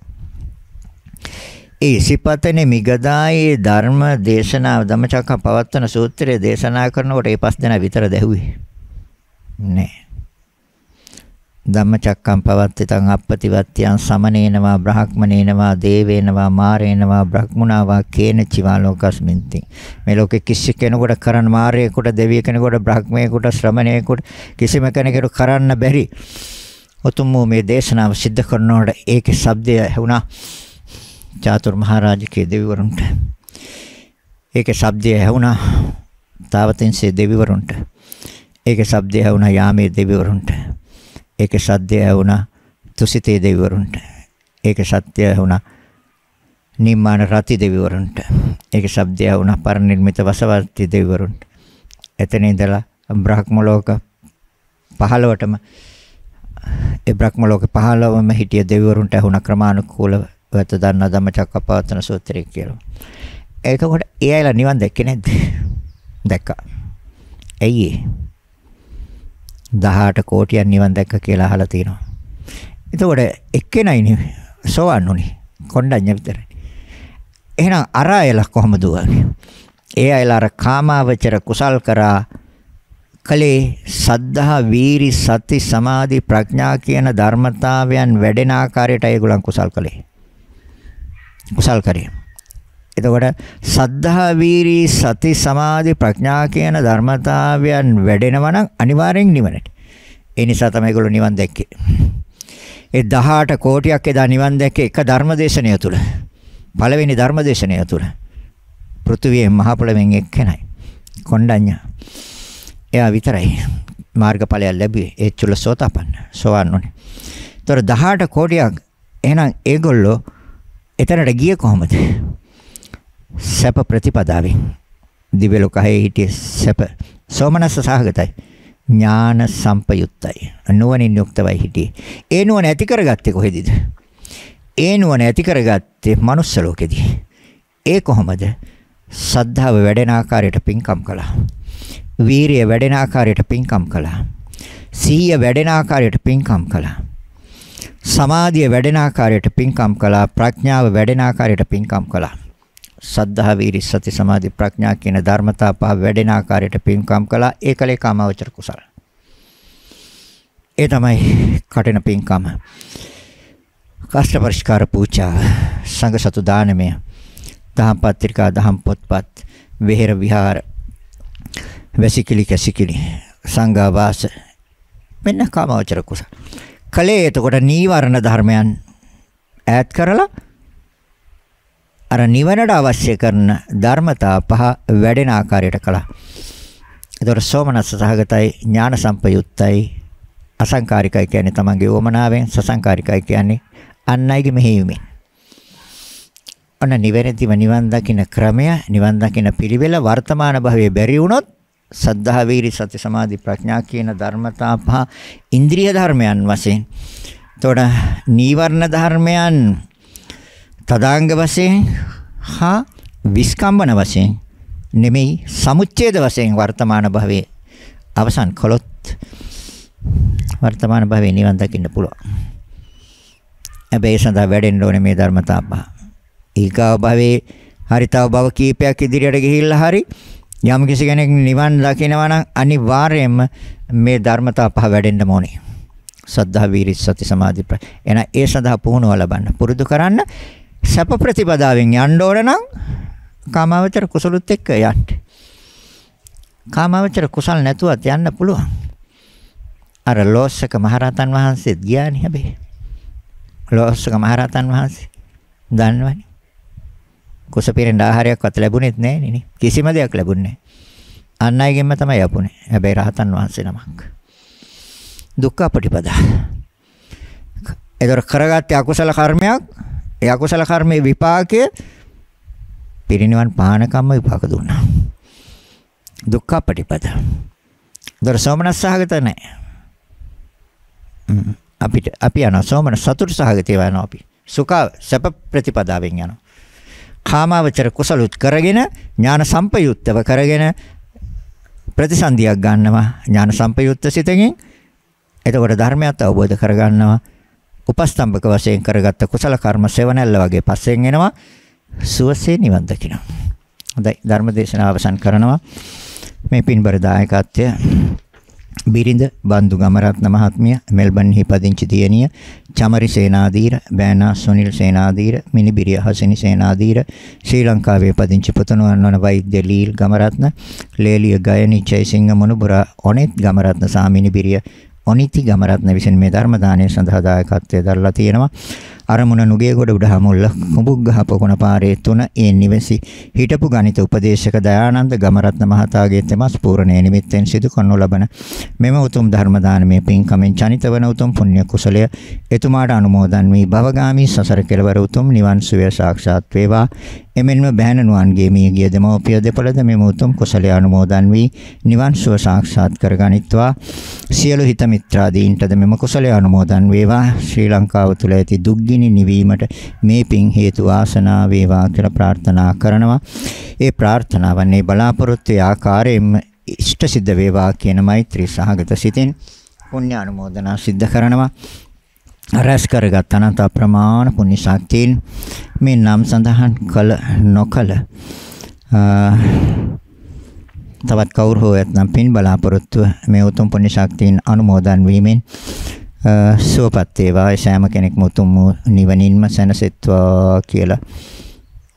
[SPEAKER 1] ඒ සිපතනේ මිගදායේ ධර්ම දේශනාව ධම්මචක්ක පවත්වන සූත්‍රය දේශනා කරනකොට ඒ පස් දෙනා විතර දැහුවේ. නෑ. ධම්මචක්කම් පවත්තිතං අප්පතිවත්තියං සමනේනවා බ්‍රහ්මනේනවා දේවේනවා මාරේනවා බ්‍රහ්මුණාවා කේන චිවා ලෝකස්මින්ති මේ ලෝකෙ කිසි කෙනෙකුට කරන්න මාරයෙකුට දෙවිය කෙනෙකුට බ්‍රහ්මයෙකුට ශ්‍රමණයෙකුට කිසිම කෙනෙකුට කරන්න බැරි උතුම් වූ මේ දේශනාව සිද්ධ කරනකොට ඒකේ શબ્දය වුණා චාතුරු මහරජකේ දෙවිවරුන්ට ඒකේ શબ્දය ඇහුණා තාවතින්සේ දෙවිවරුන්ට ඒකේ શબ્දය ඇහුණා යාමේ දෙවිවරුන්ට ඒකේ සද්දය ඇහුණා තුසිතේ දෙවිවරුන්ට. ඒකේ සත්‍ය ඇහුණා නිම්මාන රති දෙවිවරුන්ට. ඒකේ ශබ්දය ඇහුණා පරිනිර්මිත වසවර්ති දෙවිවරුන්ට. එතන ඉඳලා බ්‍රහ්ම ලෝක 15ටම ඒ බ්‍රහ්ම ලෝක 15ම හිටිය දෙවිවරුන්ට ඇහුණා ක්‍රමානුකූලව වැත දන්නා ධම්මචක්කපවත්තන සූත්‍රය කියලා. එතකොට ඒ අයලා නිවන් දැක්කේ නැද්ද? දැක්කා. ඇයි ඒ? 18 කෝටියක් නිවන් දැක්ක කියලා අහලා තියෙනවා. එතකොට එක්කෙනයි නේ සෝවන් උනේ. කොණ්ඩඤ්ඤ විතරයි. එහෙනම් අර අයල කොහමද වගේ? ඒ අයල අර කාමාවචර කුසල් කරා කලේ සද්ධා වීරි සති සමාධි ප්‍රඥා කියන ධර්මතාවයන් වැඩෙන ආකාරයට ඒගොල්ලන් කුසල් කළේ. කුසල් කරේ. එතකොට සද්ධා වීරි සති සමාධි ප්‍රඥා කියන ධර්මතාවයන් වැඩෙනවා නම් අනිවාර්යෙන් නිවනට. ඒ නිසා තමයි ඒගොල්ලෝ නිවන් දැක්කේ. ඒ 18 කෝටියක් එදා නිවන් දැක්කේ එක ධර්මදේශනය තුල. පළවෙනි ධර්මදේශනය තුල. පෘථුවියේ මහ පොළවෙන් එක්කෙනයි. කොණ්ඩඤ්ඤා. එයා විතරයි මාර්ගඵලයක් ලැබුවේ. ඒ චුලසෝතපන්න. සෝවන් උනේ. ඒතර 18 කෝටියක් එහෙනම් ඒගොල්ලෝ එතනට ගියේ කොහොමද? සැප ප්‍රතිපදාවෙන් දිව්‍ය ලෝකයේ හිටිය සැප සෝමනස්ස සහගතයි ඥාන සම්පයුත්තයි නුවණින් යුක්තවයි හිටියේ ඒ නුවණ ඇති කරගත්තේ කොහෙදද ඒ නුවණ ඇති කරගත්තේ manuss ලෝකෙදී ඒ කොහොමද සද්ධාව වැඩෙන ආකාරයට පින්කම් කළා වීරිය වැඩෙන ආකාරයට පින්කම් කළා සීය වැඩෙන ආකාරයට පින්කම් කළා සමාධිය වැඩෙන ආකාරයට පින්කම් කළා ප්‍රඥාව වැඩෙන ආකාරයට පින්කම් කළා සද්ධා වීරි සති සමාධි ප්‍රඥා කියන ධර්මතා පහ වැඩෙන ආකාරයට පින්කම් කළා ඒ කලේ කාමවචර කුසල. ඒ තමයි කටෙන පින්කම. කාෂ්ඨ පරිස්කාර පූජා සංඝ සතු දානමය දහම් පත්‍රිකා දහම් පොත්පත් විහෙර විහාර වැසිකිලි කැසිකිලි සංඝාවාස මෙන්න කාමවචර කුසල. කලේ එතකොට නීවරණ ධර්මයන් ඈත් කරලා අර නිවනට අවශ්‍ය කරන ධර්මතා පහ වැඩෙන ආකාරයට කළා. ඒතොර සෝමනස්ස සහගතයි ඥාන සම්පයුත්තයි අසංකාරිකයි කියන්නේ තමන්ගේ වමනාවෙන් සසංකාරිකයි කියන්නේ අන් අයගේ මෙහෙයුමෙන්. ඔන්න නිවැරදිව නිවන් දකින ක්‍රමය නිවන් දකින පිළිවෙල වර්තමාන භවයේ බැරි වුණොත් සද්ධා වීරි සති සමාධි ප්‍රඥා කියන ධර්මතා පහ ඉන්ද්‍රිය ධර්මයන් වශයෙන් එතකොට නීවරණ ධර්මයන් තදාංග වශයෙන් හා විස්කම්බන වශයෙන් නෙමෙයි සමුච්ඡේද වශයෙන් වර්තමාන භවයේ අවසන් කළොත් වර්තමාන භවයේ නිවන් දකින්න පුළුවන්. හැබැයි සඳහා වැඩෙන්න ඕනේ මේ ධර්මතා පහ. ඊගාව භවයේ හරිතාව භව කීපයක් ඉදිරියට ගිහිල්ලා හරි යම් කිසි කෙනෙක් නිවන් දකිනවා නම් අනිවාර්යයෙන්ම මේ ධර්මතා පහ වැඩෙන්න ඕනේ. සද්ධා වීරිය සති සමාධි ප්‍ර. එහෙනම් ඒ සඳහා පුහුණුව ලබන්න පුරුදු කරන්න සැප ප්‍රතිපදාවෙන් යන්න ඕන නම් කාමාවචර කුසලුත් එක්ක යන්න. කාමාවචර කුසල් නැතුවත් යන්න පුළුවන්. අර ලෝස්සක මහරහතන් වහන්සේත් ගියානි හැබැයි. ලෝස්සක මහරහතන් වහන්සේ දන්නවනේ. කුසපිරෙන් ආහාරයක්වත් ලැබුණෙත් නැහැ නේ. කිසිම දෙයක් ලැබුණේ නැහැ. අන් අයගෙන්ම තමයි යපුනේ. හැබැයි රහතන් වහන්සේ නමක්. දුක්ඛ ප්‍රතිපදා. ඒතර කරගත්තේ අකුසල කර්මයක් ඒ අකුසල කර්මයේ විපාකය පිරිනිවන් පානකම්ම විපාක දුන්නා. දුක්ඛ පටිපද. දර සෝමනස්සහගත නැහැ. අපිට අපි යන සෝමන සතුට සහගතේ යනවා අපි. සුඛ සැප ප්‍රතිපදාවෙන් යනවා. කාමාවචර කුසලුත් කරගෙන ඥාන සම්පයුත්තව කරගෙන ප්‍රතිසන්දියක් ගන්නවා ඥාන සම්පයුත්ත සිතකින් එතකොට ධර්මයත් අවබෝධ කරගන්නවා උපස්තම්භක වශයෙන් කරගත්ත කුසල කර්ම සෙවණැල්ල වගේ පස්සෙන් එනවා සුවසේ නිවන් දකිනවා. හොඳයි ධර්ම දේශනාව අවසන් කරනවා. මේ පින්බර දායකත්වය බිරිඳ බන්දු ගමරත්න මහත්මිය මෙල්බන්හි පදිංචි දියණිය චමරි සේනාධීර බෑනා සුනිල් සේනාධීර මිනිබිරිය හසිනි සේනාධීර ශ්‍රී ලංකාවේ පදිංචි පුතණුවන් වන වෛද්‍ය ලීල් ගමරත්න ලේලිය ගයනි ජයසිංහ මොනුබුරා ඔනෙත් ගමරත්න සාමිනිබිරිය ඔනිති ගමරත්න විසින් මේ ධර්ම දානය සඳහා දායකත්වය දරලා තියෙනවා. අරමුණ නුගේගොඩ උඩහමුල්ල කුඹුග්ගහ පොකුණ පාරේ 3 ඒ නිවසි හිටපු ගණිත උපදේශක දයානන්ද ගමරත්න මහතාගේ තෙමස් පූර්ණේ නිමිත්තෙන් සිදු කරනු ලබන මෙම උතුම් ධර්ම දානමේ පින්කමෙන් චනිත වන උතුම් පුණ්‍ය කුසලය එතුමාට අනුමෝදන් වී භවගාමි සසර කෙලවර උතුම් නිවන් සුවය සාක්ෂාත් වේවා. එමෙන්ම බෑණනුවන්ගේ මියගිය දෙමව්පිය දෙපළද මෙම උතුම් කුසලය අනුමෝදන් වී නිවන් සුව සාක්ෂාත් කරගනිත්වා සියලු හිත මිත්‍රාදීන්ටද මෙම කුසලය අනුමෝදන් වේවා ශ්‍රී ලංකාව තුළ ඇති දුක්ගිනි නිවීමට මේ පින් හේතු ආසනා වේවා කියලා ප්‍රාර්ථනා කරනවා ඒ ප්‍රාර්ථනාවන්නේ බලාපොරොත්තු ආකාරයෙන්ම ඉෂ්ට සිද්ධ වේවා කියන මෛත්‍රී සහගත සිතෙන් පුණ්‍ය අනුමෝදනා සිද්ධ කරනවා රැස් කරගත් අනන්ත අප්‍රමාණ පුණ්‍ය ශක්තියින් මේ නම් සඳහන් කළ නොකළ තවත් කවුරු හෝ ඇතනම් පින් බලාපොරොත්තු මේ උතුම් පුණ්‍ය ශක්තියින් අනුමෝදන් වීමෙන් සුවපත් වේවා සෑම කෙනෙක්ම උතුම් නිවනින්ම සැනසෙත්වා කියලා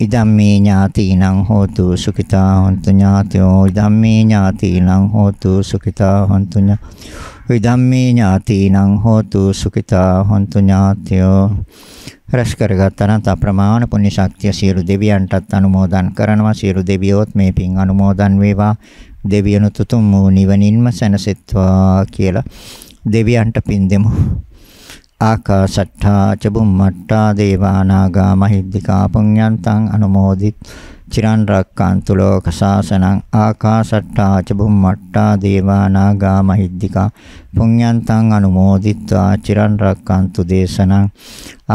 [SPEAKER 1] ඉදම්මේ ඥාතිනං හෝතු සුඛිතා හොන්තු ඥාතයෝ ඉදම්මේ ඥාතිනං හෝතු සුඛිතා හොන්තු ඥාතයෝ විදම්මේ ඥාතීනං හෝතු සුඛිතා හොන්තු ඥාතයෝ රැස් කරගත්තනම් අප්‍රමාණ පුණ්‍ය ශක්තිය සියලු දෙවියන්ටත් අනුමෝදන් කරනවා සියලු දෙවියෝත් මේ පින් අනුමෝදන් වේවා දෙවියනු තුතුම් වූ නිවනින්ම සැනසෙත්වා කියලා දෙවියන්ට පින් දෙමු ආකාශට්ටා චබුම්මට්ටා දේවානාගා මහිද්దికා පුඤ්ඤන්තං අනුමෝදිත් චිරන් රක්කාන්තු ලෝක සාසනං ආකාශට්ටා ච බුම්මට්ටා දේවා නාග මහිද්దికා පුඤ්ඤන්තං අනුමෝදිත්වා චිරන් රක්කාන්තු දේශනං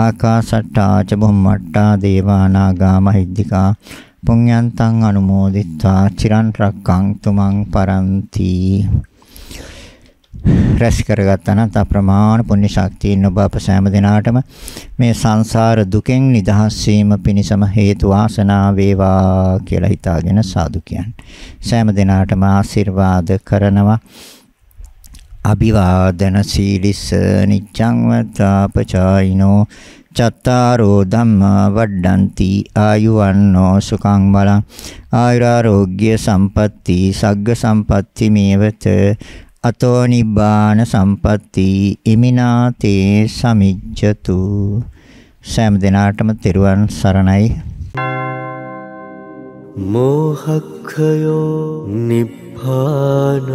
[SPEAKER 1] ආකාශට්ටා ච බුම්මට්ටා දේවා නාග මහිද්దికා පුඤ්ඤන්තං අනුමෝදිත්වා චිරන් රක්කාන්තු මං පරන්ති රැස් කරගත්තා නම් අප්‍රමාණ පුණ්‍ය ශක්තියින් ඔබ අප සෑම දිනාටම මේ සංසාර දුකෙන් නිදහස් වීම පිණිසම හේතු වාසනා වේවා කියලා හිතාගෙන සාදු කියන්නේ. සෑම දිනාටම ආශිර්වාද කරනවා. අභිවාදන සීලිස නිච්ඡං වත්තාපචායිනෝ චත්තාරෝ ධම්මා වඩ්ඩಂತಿ ආයුවන්නෝ සුඛං බලං ආයුරාෝග්‍ය සම්පatti සග්ග සම්පatti මේවත අතෝ නිබ්බාන සම්පatti ඉමිනාතේ සමිජ්ජතු සෑම දිනාටම තෙරුවන් සරණයි මෝහක්ඛයෝ නිබ්බානං